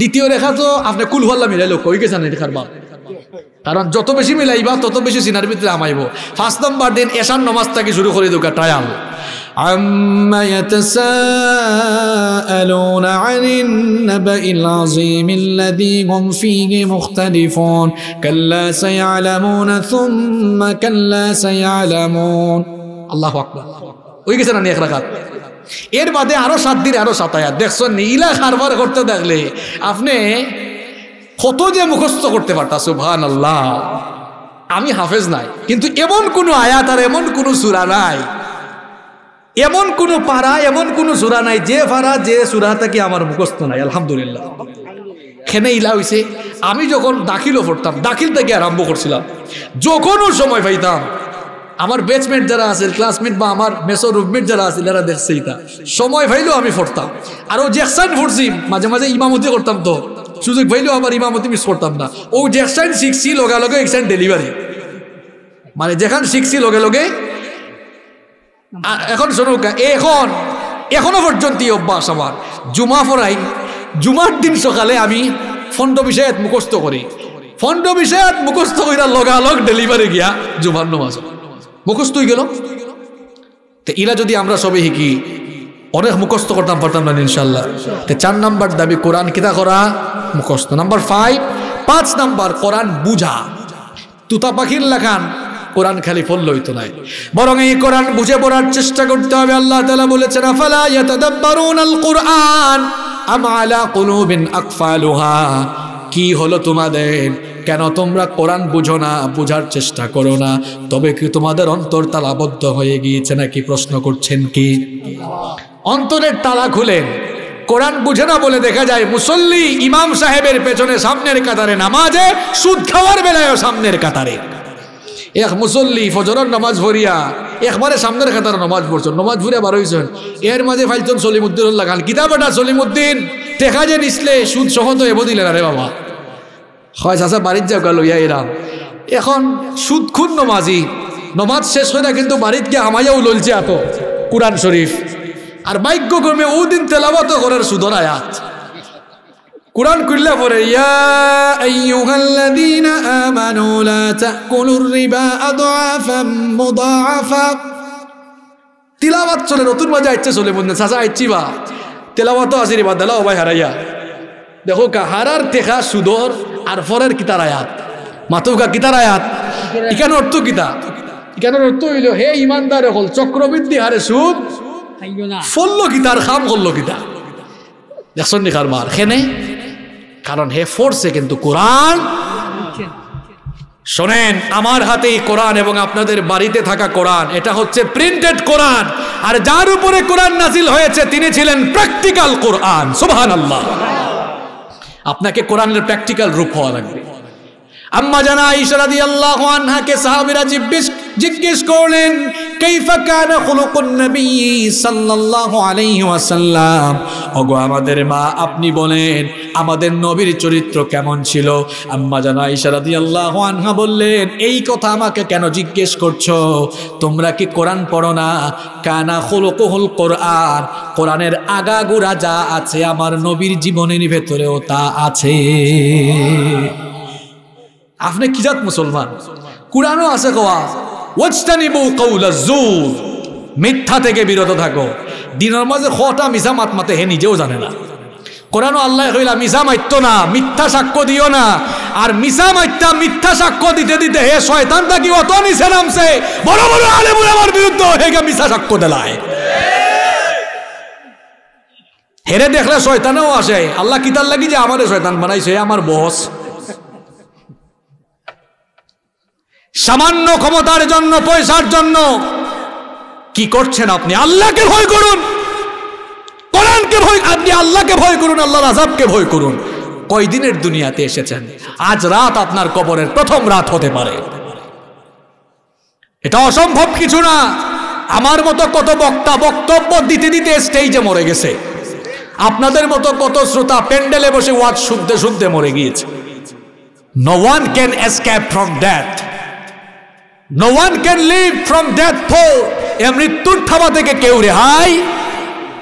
দ্বিতীয় রেখা তো আপনি কুলহল্লা মিলাইল কই গেছেন রেখার বাপ কারণ যত বেশি মিলাইবা তত বেশি সিনার ভিতরে আমাইব ফার্স্ট নম্বর দিন এশান নমাজ থেকে শুরু করে দোকা টায়াম عما يتساءلون عن النبأ العظيم الذي هم فيه مختلفون كلا سيعلمون ثم كلا سيعلمون الله أكبر ويجي سنة نيخ رخات এর বাদে আরও সাত দিন আরও সাত আয়াত দেখছো নীলা কারবার করতে দেখলে আপনি কত যে মুখস্থ করতে পারতা সুভান আল্লাহ আমি হাফেজ নাই কিন্তু এমন কোনো আয়াত আর এমন কোনো সুরা নাই এমন কোনো পাড়া এমন কোনো সুরা নাই যে পাড়া যে সুরা থেকে আমার মুখস্থ নাই আলহামদুলিল্লাহ খেনে ইলা হয়েছে আমি যখন দাখিলও পড়তাম দাখিল থেকে আরম্ভ করছিলাম যখনও সময় পাইতাম আমার ব্যাচমেট যারা আছে ক্লাসমেট বা আমার মেসো রুমমেট যারা আছে যারা দেখছে এটা সময় ভাইলেও আমি ফোরতাম আর ও জ্যাকসাইন ফুটছি মাঝে মাঝে ইমামতি করতাম তো সুযোগ ভাইলেও আমার ইমামতি মিস করতাম না ও জ্যাকসাইন শিখছি লগা লগে এক্সাইন ডেলিভারি মানে যেখান শিখছি লগে লগে এখন শোনুকা এখন এখনো পর্যন্ত অভ্যাস আমার জুমা ফরাই জুমার দিন সকালে আমি ফন্ড বিষয়ে মুখস্থ করি ফন্ড বিষয়ে মুখস্থ লগা লগালগ ডেলিভারি গিয়া জুমার নমাজ মুখস্থ হয়ে গেল তো ইরা যদি আমরা সবাই হিকি অনেক মুখস্থ করতাম পারতাম না ইনশাল্লাহ তো চার নাম্বার দাবি কোরআন কিতা করা মুখস্থ নাম্বার ফাইভ পাঁচ নাম্বার কোরআন বুঝা তুতা পাখির লেখান কোরআন খালি ফল হইতো নাই বরং এই কোরআন বুঝে পড়ার চেষ্টা করতে হবে আল্লাহ তালা বলেছেন কোরআন আম আলা কুলুবিন আকফালুহা কি হলো তোমাদের কেন তোমরা কোরআন বুঝো না বোঝার চেষ্টা করো না তবে কি তোমাদের অন্তর তালাবদ্ধ হয়ে গিয়েছে নাকি প্রশ্ন করছেন কি অন্তরের তালা খুলেন কোরআন বুঝে না বলে দেখা যায় মুসল্লি ইমাম সাহেবের পেছনে সামনের কাতারে নামাজে সুদ খাওয়ার বেলায় সামনের কাতারে এক মুসল্লি ফজর নামাজ ভরিয়া একবারে সামনের কাতারে নামাজ পড়ছেন নামাজ ভরিয়া বার হয়েছেন এর মাঝে ফাইলছেন সলিমুদ্দিন উল্লাহ খান এটা সলিমুদ্দিন দেখা যে নিসলে সুদ সহত এব দিলেন আরে বাবা হয় চাষা বাড়ির যাও গেল ইয়া এরাম এখন সুদখুন নমাজি নমাজ শেষ হয় না কিন্তু বাড়িত গিয়ে হামাইয়াও ললছে এত কোরআন শরীফ আর ভাগ্যক্রমে ও দিন তেলাবাত করার সুদন আয়াত কোরআন করলে পরে ইয়া আইয়ুহাল্লাযীনা আমানু লা তাকুলুর রিবা আদআফাম মুদাআফা তিলাওয়াত চলে নতুন মজা আইছে চলে বন্ধু চাচা আইছি বা তেলাওয়াতও আসিরে বাদ দাও ভাই হারাইয়া দেখো কাহারার তেখা সুদর আর ফরের কিতার আয়াত মাতুকা কিতার আয়াত এখানে অর্থ কিতা এখানে অর্থ হইল হে ইমানদার হল চক্রবৃদ্ধি হারে সুদ ফললো কিতার খাম করলো কিতা দেখছেন নি কার মার খেনে কারণ হে ফোর্সে কিন্তু কোরআন শোনেন আমার হাতে এই কোরআন এবং আপনাদের বাড়িতে থাকা কোরআন এটা হচ্ছে প্রিন্টেড কোরআন আর যার উপরে কোরআন নাজিল হয়েছে তিনি ছিলেন প্র্যাকটিক্যাল কোরআন সুবহানাল্লাহ আল্লাহ আপনাকে কোরআনের প্র্যাকটিক্যাল রূপ হওয়া লাগবে আম্মা জানা ইশরাদি আল্লাহ আনহাকে সাহাবিরা জিজ্ঞেস জিজ্ঞেস করলেন কাইফা কানা খুলুকুন নবী সাল্লাল্লাহু আলাইহি ওয়াসাল্লাম ওগো আমাদের মা আপনি বলেন আমাদের নবীর চরিত্র কেমন ছিল আম্মা জানা আয়েশা রাদিয়াল্লাহু আনহা বললেন এই কথা আমাকে কেন জিজ্ঞেস করছো তোমরা কি কোরআন পড়ো না কানা খুলুকুহুল কোরআন কোরআনের আগাগোড়া যা আছে আমার নবীর জীবনের ভেতরেও তা আছে আপনি কিজাত মুসলমান কোরআনও আছে কোয়া ওয়াজতানি বউ কৌলা জুর মিথ্যা থেকে বিরত থাকো দিনের মাঝে খটা মিশা মাত মাতে হে নিজেও জানে না কোরআনও আল্লাহ কইলা মিশা মাত্য না মিথ্যা সাক্ষ্য দিও না আর মিশা মাত্যা মিথ্যা সাক্ষ্য দিতে দিতে হে শয়তান কি অত নিছে নামছে বড় বড় আলেম আমার বিরুদ্ধে হেগা মিশা সাক্ষ্য দেলায় হেরে দেখলে শয়তানেও আসে আল্লাহ কিতার লাগি যে আমারে শয়তান বানাইছে আমার বস সামান্য ক্ষমতার জন্য পয়সার জন্য কি করছেন আপনি আল্লাহকে ভয় করুন কোরআনকে ভয় আপনি আল্লাহকে ভয় করুন আল্লাহর আজাবকে ভয় করুন কয়দিনের দুনিয়াতে এসেছেন আজ রাত আপনার কবরের প্রথম রাত হতে পারে এটা অসম্ভব কিছু না আমার মতো কত বক্তা বক্তব্য দিতে দিতে স্টেজে মরে গেছে আপনাদের মতো কত শ্রোতা প্যান্ডেলে বসে ওয়াজ শুনতে শুনতে মরে গিয়েছে no one can escape from death no one can live from death ফোর এ মৃত্যুর থাবা থেকে কেউ রেহাই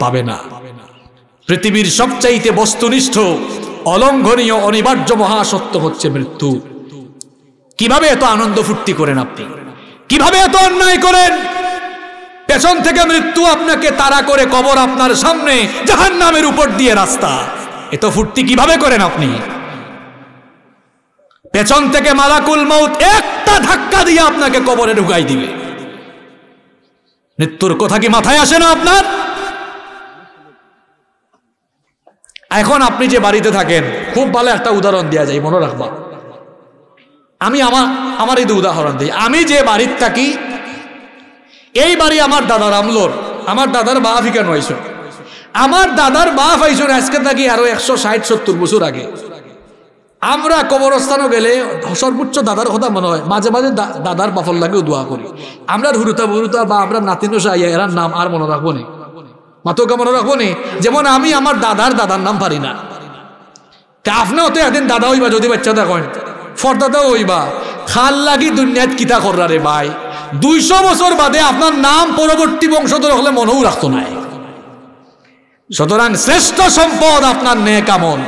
পাবে না পৃথিবীর সবচাইতে বস্তুনিষ্ঠ অলঙ্ঘনীয় অনিবার্য মহাসত্য হচ্ছে মৃত্যু কিভাবে এত আনন্দ ফুর্তি করেন আপনি কিভাবে এত অন্যায় করেন পেছন থেকে মৃত্যু আপনাকে তাড়া করে কবর আপনার সামনে জাহান নামের উপর দিয়ে রাস্তা এত ফুর্তি কিভাবে করেন আপনি পেছন থেকে মালাকুল মৌত একটা ধাক্কা দিয়ে আপনাকে কবরে ঢুকাই দিবে মৃত্যুর কথা কি মাথায় আসে না আপনার এখন আপনি যে বাড়িতে থাকেন খুব ভালো একটা উদাহরণ দেওয়া যায় মনে রাখবা আমি আমার আমার এই উদাহরণ দিই আমি যে বাড়ির থাকি এই বাড়ি আমার দাদার আমলোর আমার দাদার বা কেন আইসন আমার দাদার বা আইসন আজকে থাকি আরো একশো ষাট সত্তর বছর আগে আমরা কবরস্থানও গেলে সর্বোচ্চ দাদার কথা মনে হয় মাঝে মাঝে দাদার বাফল লাগেও দোয়া করি আমরা হুরুতা বুরুতা বা আমরা নাতিনসা ইয়া এরার নাম আর মনে রাখবো নি মাতোকে মনে রাখবো নি যেমন আমি আমার দাদার দাদার নাম পারি না তা আপনিও তো একদিন দাদা হইবা যদি বাচ্চা দেখেন ফর্দাদাও হইবা খাল লাগি দুনিয়াত কিতা কররা রে ভাই দুইশো বছর বাদে আপনার নাম পরবর্তী বংশধর হলে মনেও রাখতো নাই সুতরাং শ্রেষ্ঠ সম্পদ আপনার নে কামন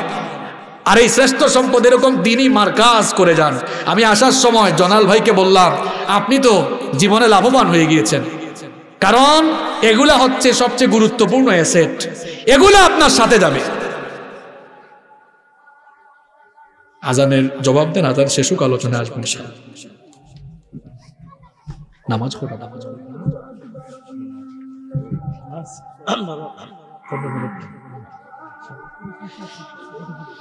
আর এই শ্রেষ্ঠ সম্পদ এরকম মার মার্কাজ করে যান আমি আসার সময় জনাল ভাইকে বললাম আপনি তো জীবনে লাভবান হয়ে গিয়েছেন কারণ এগুলা হচ্ছে সবচেয়ে গুরুত্বপূর্ণ অ্যাসেট এগুলো আপনার সাথে যাবে আজানের জবাব দেন আজান হোক আলোচনা আসবেন নামাজ পড়া নামাজ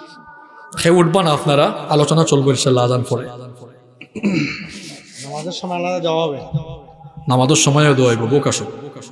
পড়া খেয়ে উঠবা না আপনারা আলোচনা চলবে ইনশাল্লাহ আজান পরে নামাজের সময় আলাদা যাওয়া হবে নামাজের সময়ও দেওয়া বোকাশো বোকাশো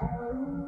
Um...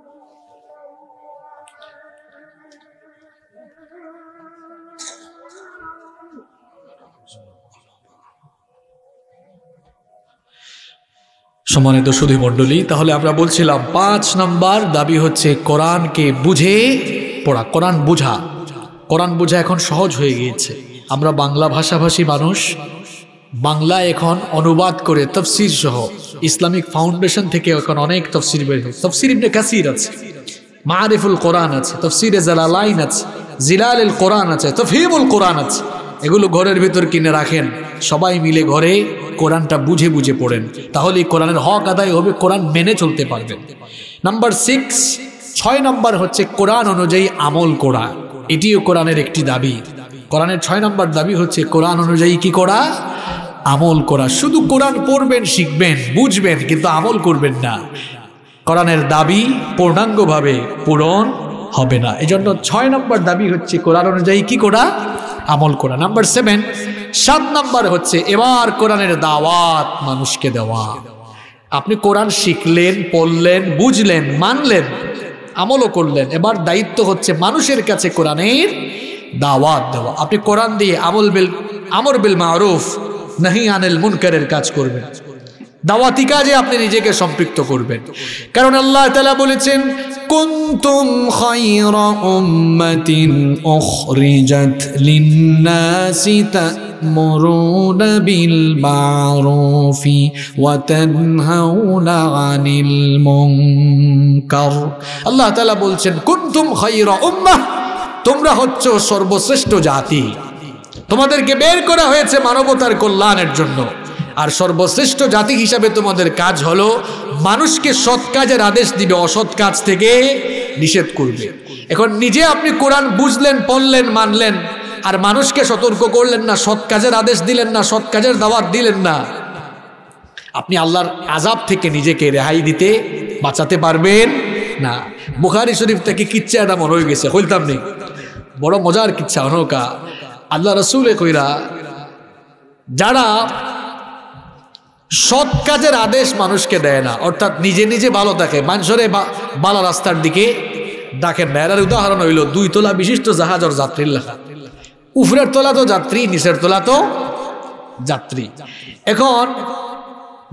সম্মানিত সুধী মণ্ডলী তাহলে আমরা বলছিলাম পাঁচ নাম্বার দাবি হচ্ছে কোরআনকে বুঝে পড়া কোরআন বুঝা কোরআন বোঝা এখন সহজ হয়ে গিয়েছে আমরা বাংলা ভাষাভাষী মানুষ বাংলা এখন অনুবাদ করে তফসির সহ ইসলামিক ফাউন্ডেশন থেকে এখন অনেক তফসির বের হয়েছে তফসির ইবনে কাসির আছে মারিফুল কোরআন আছে তফসির জালালাইন আছে জিলাল কোরআন আছে তফিমুল কোরআন আছে এগুলো ঘরের ভিতর কিনে রাখেন সবাই মিলে ঘরে কোরআনটা বুঝে বুঝে পড়েন তাহলে এই কোরআনের হক আদায় হবে কোরআন মেনে চলতে পারবেন নাম্বার সিক্স ছয় নম্বর হচ্ছে কোরআন অনুযায়ী আমল করা এটিও কোরআনের একটি দাবি কোরআনের ছয় নম্বর দাবি হচ্ছে কোরআন অনুযায়ী কি করা আমল করা শুধু কোরআন পড়বেন শিখবেন বুঝবেন কিন্তু আমল করবেন না কোরআনের দাবি পূর্ণাঙ্গভাবে পূরণ হবে না এজন্য ছয় নম্বর দাবি হচ্ছে কোরআন অনুযায়ী কি করা আমল করা নাম্বার সেভেন সাত নাম্বার হচ্ছে এবার কোরআনের দাওয়াত মানুষকে দেওয়া আপনি কোরআন শিখলেন পড়লেন বুঝলেন মানলেন আমলও করলেন এবার দায়িত্ব হচ্ছে মানুষের কাছে কোরআনের দাওয়াত দেওয়া আপনি কোরআন দিয়ে আমল বিল আমর বিল মারুফ নাহি আনেল মুনকারের কাজ করবেন দাওয়াতি কাজে আপনি নিজেকে সম্পৃক্ত করবেন কারণ আল্লাহ তালা বলেছেন কুন্তুম খায়রা উম্মাতিন উখরিজাত লিন্নাসি تأمرون بالمعروف وتنهون عن المنكر الله تعالى বলছেন কুনতুম খায়রা উম্মাহ তোমরা হচ্ছ সর্বশ্রেষ্ঠ জাতি তোমাদেরকে বের করা হয়েছে মানবতার কল্যাণের জন্য আর সর্বশ্রেষ্ঠ জাতি হিসাবে তোমাদের কাজ হলো মানুষকে সৎ কাজের আদেশ দিবে অসৎ কাজ থেকে নিষেধ করবে এখন নিজে আপনি কোরআন বুঝলেন পড়লেন মানলেন আর মানুষকে সতর্ক করলেন না সৎ কাজের আদেশ দিলেন না সৎ কাজের দাওয়াত দিলেন না আপনি আল্লাহর আজাব থেকে নিজেকে রেহাই দিতে বাঁচাতে পারবেন না বুখারি শরীফ থেকে কিচ্ছা এটা মনে হয়ে গেছে হইতাম নেই বড় মজার কিচ্ছা অনৌকা আল্লাহ রসুলে কইরা যারা সৎ কাজের আদেশ মানুষকে দেয় না অর্থাৎ নিজে নিজে ভালো থাকে মানুষরে বালা রাস্তার দিকে ডাকে মেয়ার উদাহরণ হইল দুই তোলা বিশিষ্ট জাহাজ ওর যাত্রীর লেখা উফরের তোলা তো যাত্রী নিচের তোলা তো যাত্রী এখন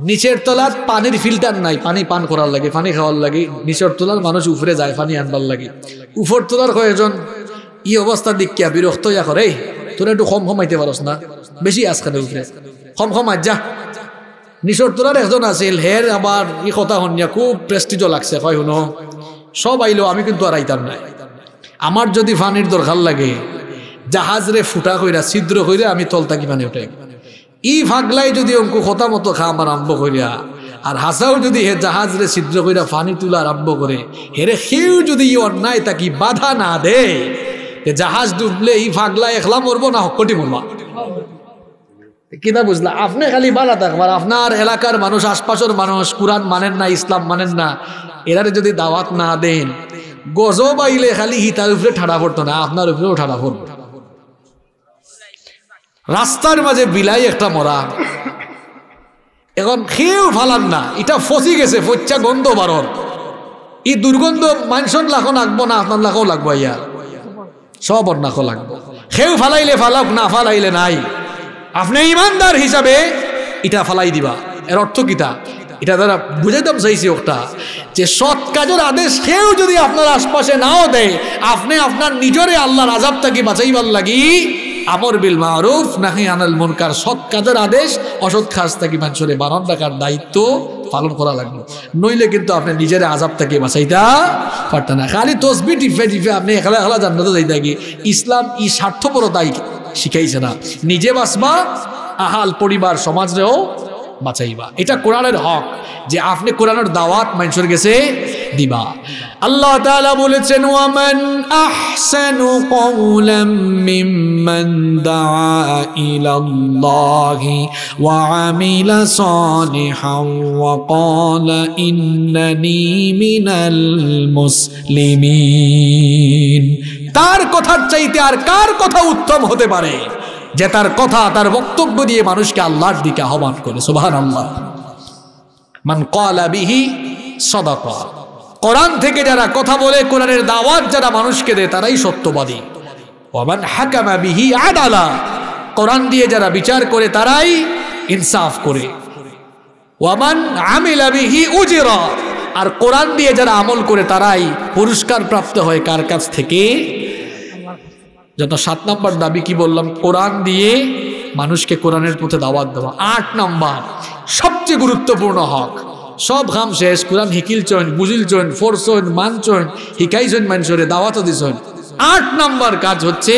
নিচের তোলার পানির ফিল্টার নাই পানি পান করার লাগে পানি খাওয়ার লাগে নিচের তোলার মানুষ উফরে যায় পানি আনবার লাগে উফর তোলার কয়েকজন ই অবস্থা দিকিয়া বিরক্ত ইয়া করে তোরা একটু কম কমাইতে পারস না বেশি খানে উফরে কম কম যা নিচর তোলার একজন আছিল হের আবার ই কথা হনিয়া খুব প্রেস্টিজ লাগছে কয় শুনো সব আইলো আমি কিন্তু আর আইতাম নাই আমার যদি ফানির দরকার লাগে রে ফুটা কইরা ছিদ্র কইরা আমি তলতা মানে উঠাই ই ফাগলাই যদি অঙ্কু কথা মতো আমার আরম্ভ করিয়া আর হাসাও যদি হে জাহাজ রে ছিদ্র কইরা ফানি তুলা আরম্ভ করে হেরে সেও যদি ই অন্যায় তাকি বাধা না দে জাহাজ ডুবলে ই ফাগলা এখলা মরবো না হকটি মরবা কিনা বুঝলা আপনি খালি বালা থাকবার আপনার এলাকার মানুষ আশপাশের মানুষ কোরআন মানেন না ইসলাম মানেন না এরারে যদি দাওয়াত না দেন গজব আইলে খালি হিতার উপরে ঠাড়া পড়তো না আপনার উপরেও ঠাড়া পড়বে রাস্তার মাঝে বিলাই একটা মরা এখন খেয়েও ফালান না এটা ফসি গেছে ফচ্চা গন্ধ বারর ই দুর্গন্ধ মানসন লাখো লাগবো না আপনার লাখও লাগবো ইয়া সব অন্যাখো লাগবো খেয়েও ফালাইলে ফালাক না ফালাইলে নাই আপনি ইমানদার হিসাবে এটা ফালাই দিবা এর অর্থ কিতা এটা দ্বারা দাম চাইছি ওটা যে সৎ কাজের আদেশ কেউ যদি আপনার আশপাশে নাও দেয় আপনি আপনার নিজরে আল্লাহর আজাব থাকি বাঁচাইবার লাগি আমর বিল মারুফ নাহি আনাল মুনকার সৎ কাজের আদেশ অসৎ কাজ থেকে মানুষের বারণ রাখার দায়িত্ব পালন করা লাগবে নইলে কিন্তু আপনি নিজের আজাব থেকে বাঁচাইতা পারতেন না খালি তসবি টিফে টিফে আপনি একলা একলা জানতে যাই থাকি ইসলাম ই স্বার্থপরতাই শিখাইছে না নিজে বাঁচবা আহাল পরিবার সমাজরেও বাঁচাইবা এটা কোরআনের হক যে আপনি কোরআনের দাওয়াত মানুষের গেছে দিবা আল্লাহ তালা বলেছেন ওয়ামান আহসানু কওলাম মিম্মান দাআ ইলা আল্লাহি ওয়া আমিলা সালিহান ওয়া ক্বালা ইন্নানি মিনাল তার কথার চাইতে আর কার কথা উত্তম হতে পারে যে তার কথা তার বক্তব্য দিয়ে মানুষকে আল্লাহর দিকে আহ্বান করে সুবহানাল্লাহ মান ক্বালা বিহি সদাকা কোরআন থেকে যারা কথা বলে কোরআনের দাওয়াত যারা মানুষকে দেয় তারাই সত্যবাদী ওমান হাকামা বিহি আদালা কোরআন দিয়ে যারা বিচার করে তারাই ইনসাফ করে ওয়ামান আমিলা বিহি উজিরা আর কোরআন দিয়ে যারা আমল করে তারাই পুরস্কার প্রাপ্ত হয় কার কাছ থেকে যত সাত নম্বর দাবি কি বললাম কোরআন দিয়ে মানুষকে কোরআনের পথে দাওয়াত দেওয়া আট নম্বর সবচেয়ে গুরুত্বপূর্ণ হক সব ঘাম শেষ কোরআন হিকিল চয়ন বুঝিল চয়ন ফোরসন মান চয়ন হিকাইছেন মানসরে দাওয়াত দিছেন আট নাম্বার কাজ হচ্ছে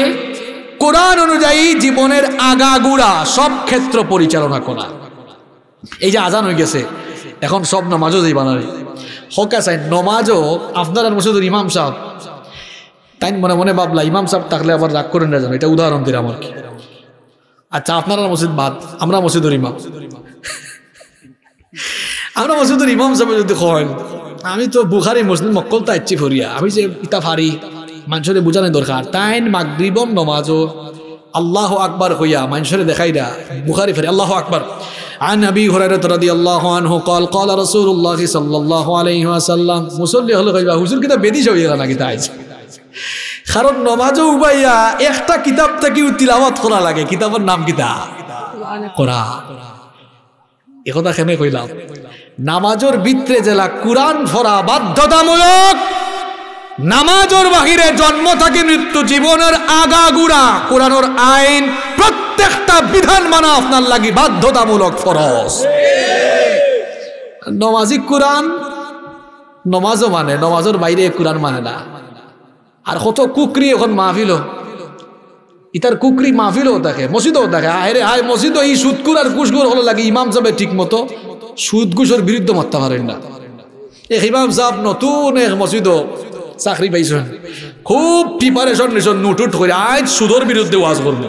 কোরআন অনুযায়ী জীবনের আগাগুড়া সব ক্ষেত্র পরিচালনা করা এই যে আজান হয়ে গেছে এখন সব নমাজও যাই বানারে হকা চাই নমাজও আপনার মসজিদের ইমাম সাহেব তাই মনে মনে ভাবলা ইমাম সাহেব থাকলে আবার রাগ করেন না জানো এটা উদাহরণ দিলাম আর কি আচ্ছা আপনারা মসজিদ বাদ আমরা মসজিদুর ইমাম আমরা মসজিদ ইমাম সাহেব যদি কহেন আমি তো বুখারি মসজিদ মক্কল তো ইচ্ছি ফরিয়া আমি যে ইতা ফারি মানুষের বোঝানোর দরকার তাইন মাগরিবম নমাজ আল্লাহ আকবার হইয়া মানুষের দেখাই দা বুখারি ফারি আল্লাহ আকবার আন আবি هريرة رضي الله عنه قال কল رسول الله صلى الله عليه وسلم মুসল্লি হলো কইবা হুজুর কিতা বেদি যাবে না কিতা তাই কারণ নমাজ উবাইয়া একটা কিতাব থেকে তিলাওয়াত করা লাগে কিতাবের নাম কিতা কোরআন কথা কেন কইলাম নামাজর বিত্রে জেলা কোরআন ভরা বাধ্যতামূলক নামাজর বাহিরে জন্ম থাকে মৃত্যু জীবনের আগাগুড়া কোরআনোর আইন প্রত্যেকটা বিধান মানা আপনার লাগি বাধ্যতামূলক ফরজ নমাজি কোরআন নমাজও মানে নমাজের বাইরে কোরআন মানে না আর কত কুকরি এখন মাহফিল ইতার কুকরি মাহফিলও দেখে মসজিদও দেখে আরে হায় মসজিদও এই সুৎকুর আর কুশগুর হলো লাগে ইমাম যাবে ঠিক মতো সুদ ঘুষের বিরুদ্ধে মারতে পারেন না এক ইমাম সাহেব নতুন এক মসজিদ চাকরি পাইছেন খুব প্রিপারেশন নিছেন নুটুট করে আজ সুদর বিরুদ্ধে ওয়াজ করবো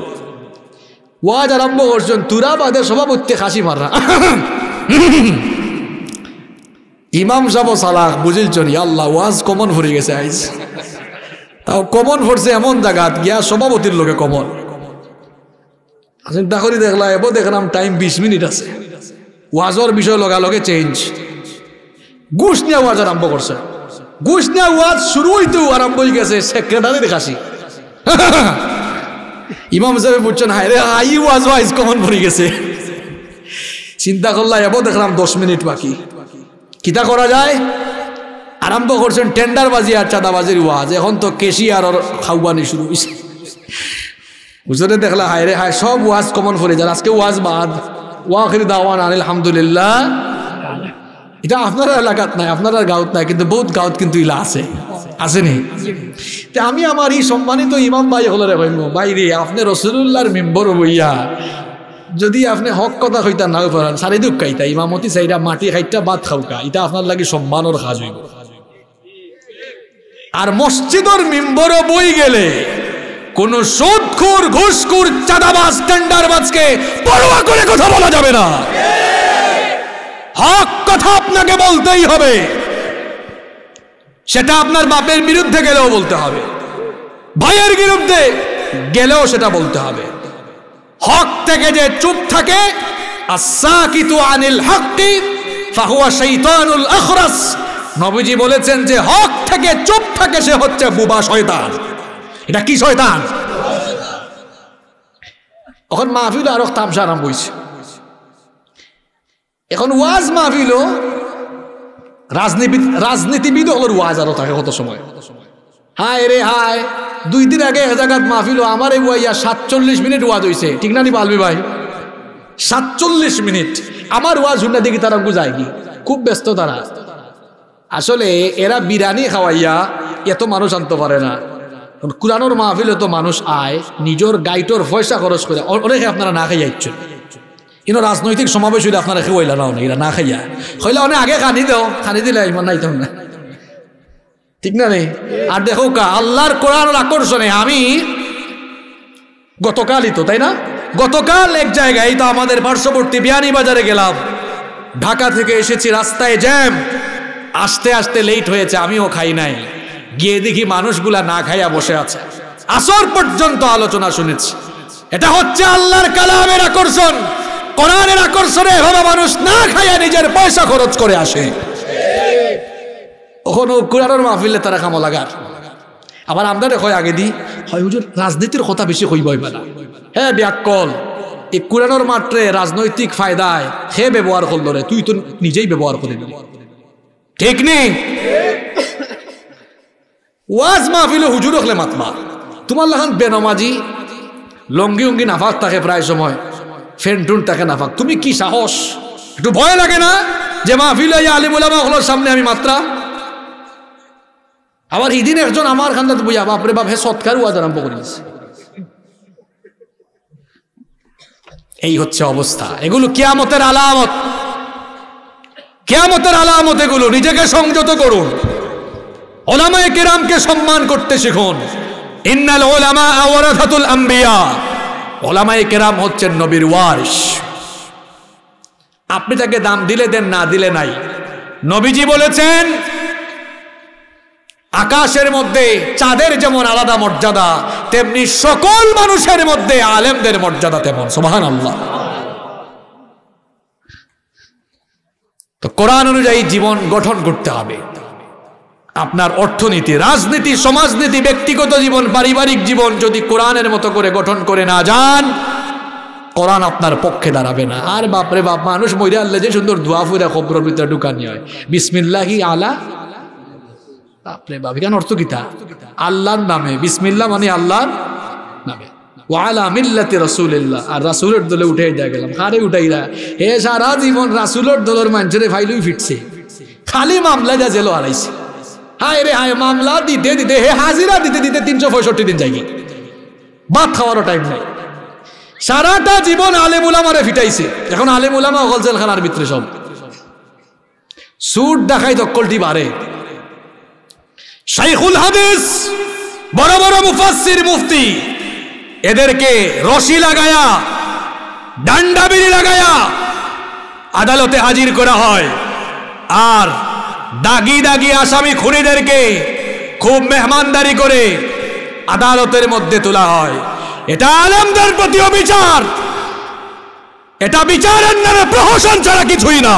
ওয়াজ আরম্ভ করছেন তুরা বাদে সভাপতি খাসি মাররা ইমাম সাহেব সালাহ বুঝিলছেন আল্লাহ ওয়াজ কমন ভরে গেছে আইজ তাও কমন ভরছে এমন জায়গাত গিয়া সভাপতির লোকে কমন দেখলাম এবার দেখলাম টাইম বিশ মিনিট আছে ওয়াজর বিষয় লগালগে চেঞ্জ ঘুষ নিয়ে ওয়াজ আরম্ভ করছে ঘুষ নিয়ে ওয়াজ শুরু হইতেও আরম্ভ হয়ে গেছে সেক্রেটারি দেখাছি ইমাম সাহেব বুঝছেন হাই রে হাই ওয়াজ ওয়াইজ কমন পড়ে গেছে চিন্তা করলাম এবার দেখলাম দশ মিনিট বাকি কিতা করা যায় আরম্ভ করছেন টেন্ডার বাজি আর চাঁদাবাজির ওয়াজ এখন তো আর খাওয়ানি শুরু হয়েছে বুঝলে দেখলাম হায় রে হাই সব ওয়াজ কমন পড়ে যায় আজকে ওয়াজ বাদ ওয়াখির দাওয়ান আনিল আলহামদুলিল্লাহ এটা আপনার এলাকাত নাই আপনার গাউত নাই কিন্তু বহুত গাউত কিন্তু ইলা আছে আসেনি তে আমি আমার এই সম্মানিত ইমাম ভাই হলরে ভাই বাইরে আপনি রসুল্লাহর মেম্বর বইয়া যদি আপনি হক কথা খাইতা নাও পারেন সারি দুঃখ খাইতা ইমামতি চাইটা মাটি খাইটা বাদ খাওকা এটা আপনার লাগে সম্মানের কাজ হইব আর মসজিদর মেম্বর বই গেলে কোন সুদখুর ঘুষখুর টেন্ডার বাজকে পরোয়া করে কথা বলা যাবে না হক কথা আপনাকে বলতেই হবে সেটা আপনার বাপের বিরুদ্ধে গেলেও বলতে হবে ভাইয়ের বিরুদ্ধে গেলেও সেটা বলতে হবে হক থেকে যে চুপ থাকে আনিল ফাহুয়া নবীজি বলেছেন যে হক থেকে চুপ থাকে সে হচ্ছে বুবা শয়তান এটা কি শয়তান এখন মাহফিল আরো তামসা আরাম বইছে এখন ওয়াজ মাহফিল রাজনীতি রাজনীতিবিদ হলোর ওয়াজ আরো থাকে কত সময় হায় রে হায় দুই দিন আগে এজাগাত মাহফিল আমার এই ওয়াইয়া সাতচল্লিশ মিনিট ওয়াজ হয়েছে ঠিক না নি পালবি ভাই সাতচল্লিশ মিনিট আমার ওয়াজ শুনে দেখি তারা বুঝায় কি খুব ব্যস্ত তারা আসলে এরা বিরানি খাওয়াইয়া এত মানুষ আনতে পারে না কোরআনোর মাহফিলে তো মানুষ আয় নিজের গাইটোর পয়সা খরচ করে অনেকে আপনারা না খাই যাচ্ছেন কিন্তু রাজনৈতিক সমাবেশ হইলে আপনারা কেউ হইলা না এরা না খাইয়া হইলে অনেক আগে খানি দেও খানি দিলে ইমান নাই না ঠিক না নেই আর দেখো কা আল্লাহর কোরআনের আকর্ষণে আমি গতকালই তো তাই না গতকাল এক জায়গায় তো আমাদের পার্শ্ববর্তী বিয়ানি বাজারে গেলাম ঢাকা থেকে এসেছি রাস্তায় জ্যাম আসতে আসতে লেট হয়েছে আমিও খাই নাই গিয়ে দেখি মানুষগুলা না খাইয়া বসে আছে আসর পর্যন্ত আলোচনা শুনেছি এটা হচ্ছে আল্লাহর কালামের আকর্ষণ কোরআনের আকর্ষণে এভাবে মানুষ না খাইয়া নিজের পয়সা খরচ করে আসে ওখানে কোরআনের মাহফিলে তারা খামো লাগার আবার আমরা হয় আগে দি হয় হুজুর রাজনীতির কথা বেশি হইব এবার হ্যাঁ ব্যাকল এই কোরআনোর মাত্রে রাজনৈতিক ফায়দায় হে ব্যবহার করল রে তুই তো নিজেই ব্যবহার করে ঠিক নেই ওয়াজ মাহফিলে হুজুর হলে মাতমা তোমার লাহান বেনমাজি লঙ্গি উঙ্গি নাফাক থাকে প্রায় সময় টুন থাকে নাফাক তুমি কি সাহস একটু ভয় লাগে না যে মাহফিলে আলিমুলামা হলোর সামনে আমি মাত্রা আবার ইদিন একজন আমার খান্দাত বুঝা বাপরে বাপ হে সৎকার ওয়াজ আরম্ভ করেছে এই হচ্ছে অবস্থা এগুলো কেয়ামতের আলামত কেয়ামতের আলামত এগুলো নিজেকে সংযত করুন ওলামায় কেরামকে সম্মান করতে শিখুন ইন্নাল ওলামা ওয়ারাথাতুল আম্বিয়া ওলামায় কেরাম হচ্ছেন নবীর ওয়ারিস আপনি তাকে দাম দিলে দেন না দিলে নাই নবীজি বলেছেন আকাশের মধ্যে চাঁদের যেমন আলাদা মর্যাদা তেমনি সকল মানুষের মধ্যে আলেমদের মর্যাদা তেমন সোহান আল্লাহ তো কোরআন অনুযায়ী জীবন গঠন করতে হবে আপনার অর্থনীতি রাজনীতি সমাজনীতি ব্যক্তিগত জীবন পারিবারিক জীবন যদি কোরআনের মতো করে গঠন করে না যান কোরআন আপনার পক্ষে দাঁড়াবে না আর বাপরে বাপ মানুষ মহিলা আল্লাহ যে সুন্দর ধোয়া ফুরা খবর ভিতরে ঢুকানি হয় বিসমিল্লাহি আলা বাপরে বাপ এখানে অর্থ কিতা আল্লাহর নামে বিসমিল্লা মানে আল্লাহর নামে আর রাসুলের দলে উঠাই গেলাম হারে হে সারা জীবন দলের মানুষের খালি মামলা যা জেলো হারাইছে হায় রে হায় মামলা দিতে দিতে হে হাজিরা দিতে দিতে তিনশো পঁয়ষট্টি দিন যাই ভাত খাওয়ারও টাইম নেই সারাটা জীবন আলেম উলামারে ফিটাইছে এখন আলেম উলামা অকল জেলখানার ভিতরে সব সুট দেখাই দক্কলটি বাড়ে শাইখুল হাদিস বড় বড় মুফাসির মুফতি এদেরকে রশি লাগায়া ডান্ডাবিড়ি লাগায়া আদালতে হাজির করা হয় আর দাগি দাগি আসামি খুনিদেরকে খুব মেহমানদারি করে আদালতের মধ্যে তোলা হয় এটা আলমদের প্রতি অবিচার এটা বিচারের নামে প্রহসন ছাড়া কিছুই না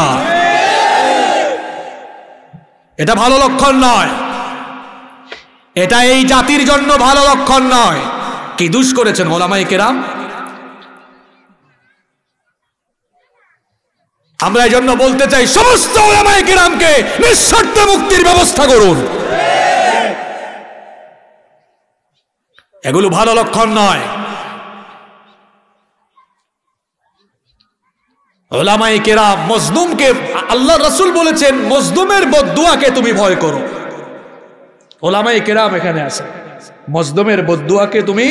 এটা ভালো লক্ষণ নয় এটা এই জাতির জন্য ভালো লক্ষণ নয় কি দুষ করেছেন ওলামাই কেরাম আমরা এই জন্য বলতে চাই সমস্ত ওলামায় গ্রামকে নিঃস্বার্থ মুক্তির ব্যবস্থা করুন এগুলো ভালো লক্ষণ নয় ওলামাই কেরাম মজদুমকে আল্লাহ রসুল বলেছেন মজদুমের বদুয়াকে তুমি ভয় করো ওলামাই কেরাম এখানে আছে মজদুমের বদুয়াকে তুমি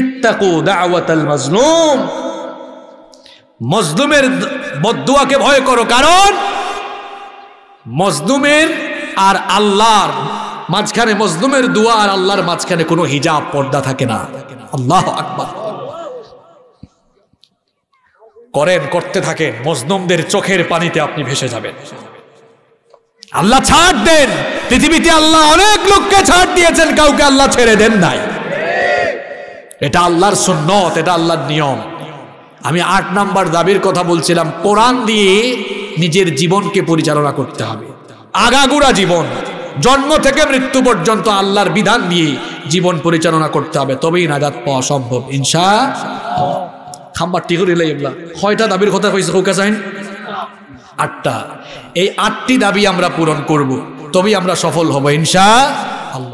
ইত্তাকু দাওয়াত আল মজলুম মজলুমের বদুয়াকে ভয় করো কারণ মজদুমের আর আল্লাহর মাঝখানে মজদুমের দোয়া আর আল্লাহর মাঝখানে কোনো হিজাব পর্দা থাকে না আল্লাহ আকবর করেন করতে থাকেন মজলুমদের চোখের পানিতে আপনি ভেসে যাবেন আল্লাহ ছাড় দেন পৃথিবীতে আল্লাহ অনেক লোককে ছাড় দিয়েছেন কাউকে আল্লাহ ছেড়ে দেন নাই এটা আল্লাহর সুন্নত এটা আল্লাহর নিয়ম আমি আট নাম্বার দাবির কথা বলছিলাম কোরআন দিয়ে নিজের জীবনকে পরিচালনা করতে হবে আগাগুড়া জীবন জন্ম থেকে মৃত্যু পর্যন্ত আল্লাহর বিধান দিয়ে জীবন পরিচালনা করতে হবে তবেই নাজাদ পাওয়া সম্ভব ইনসা খাম্বার টিহরিলাই এগুলা কয়টা দাবির কথা হয়েছে কৌকা সাইন আটটা এই আটটি দাবি আমরা পূরণ করব তবেই আমরা সফল হব ইনসা আল্লাহ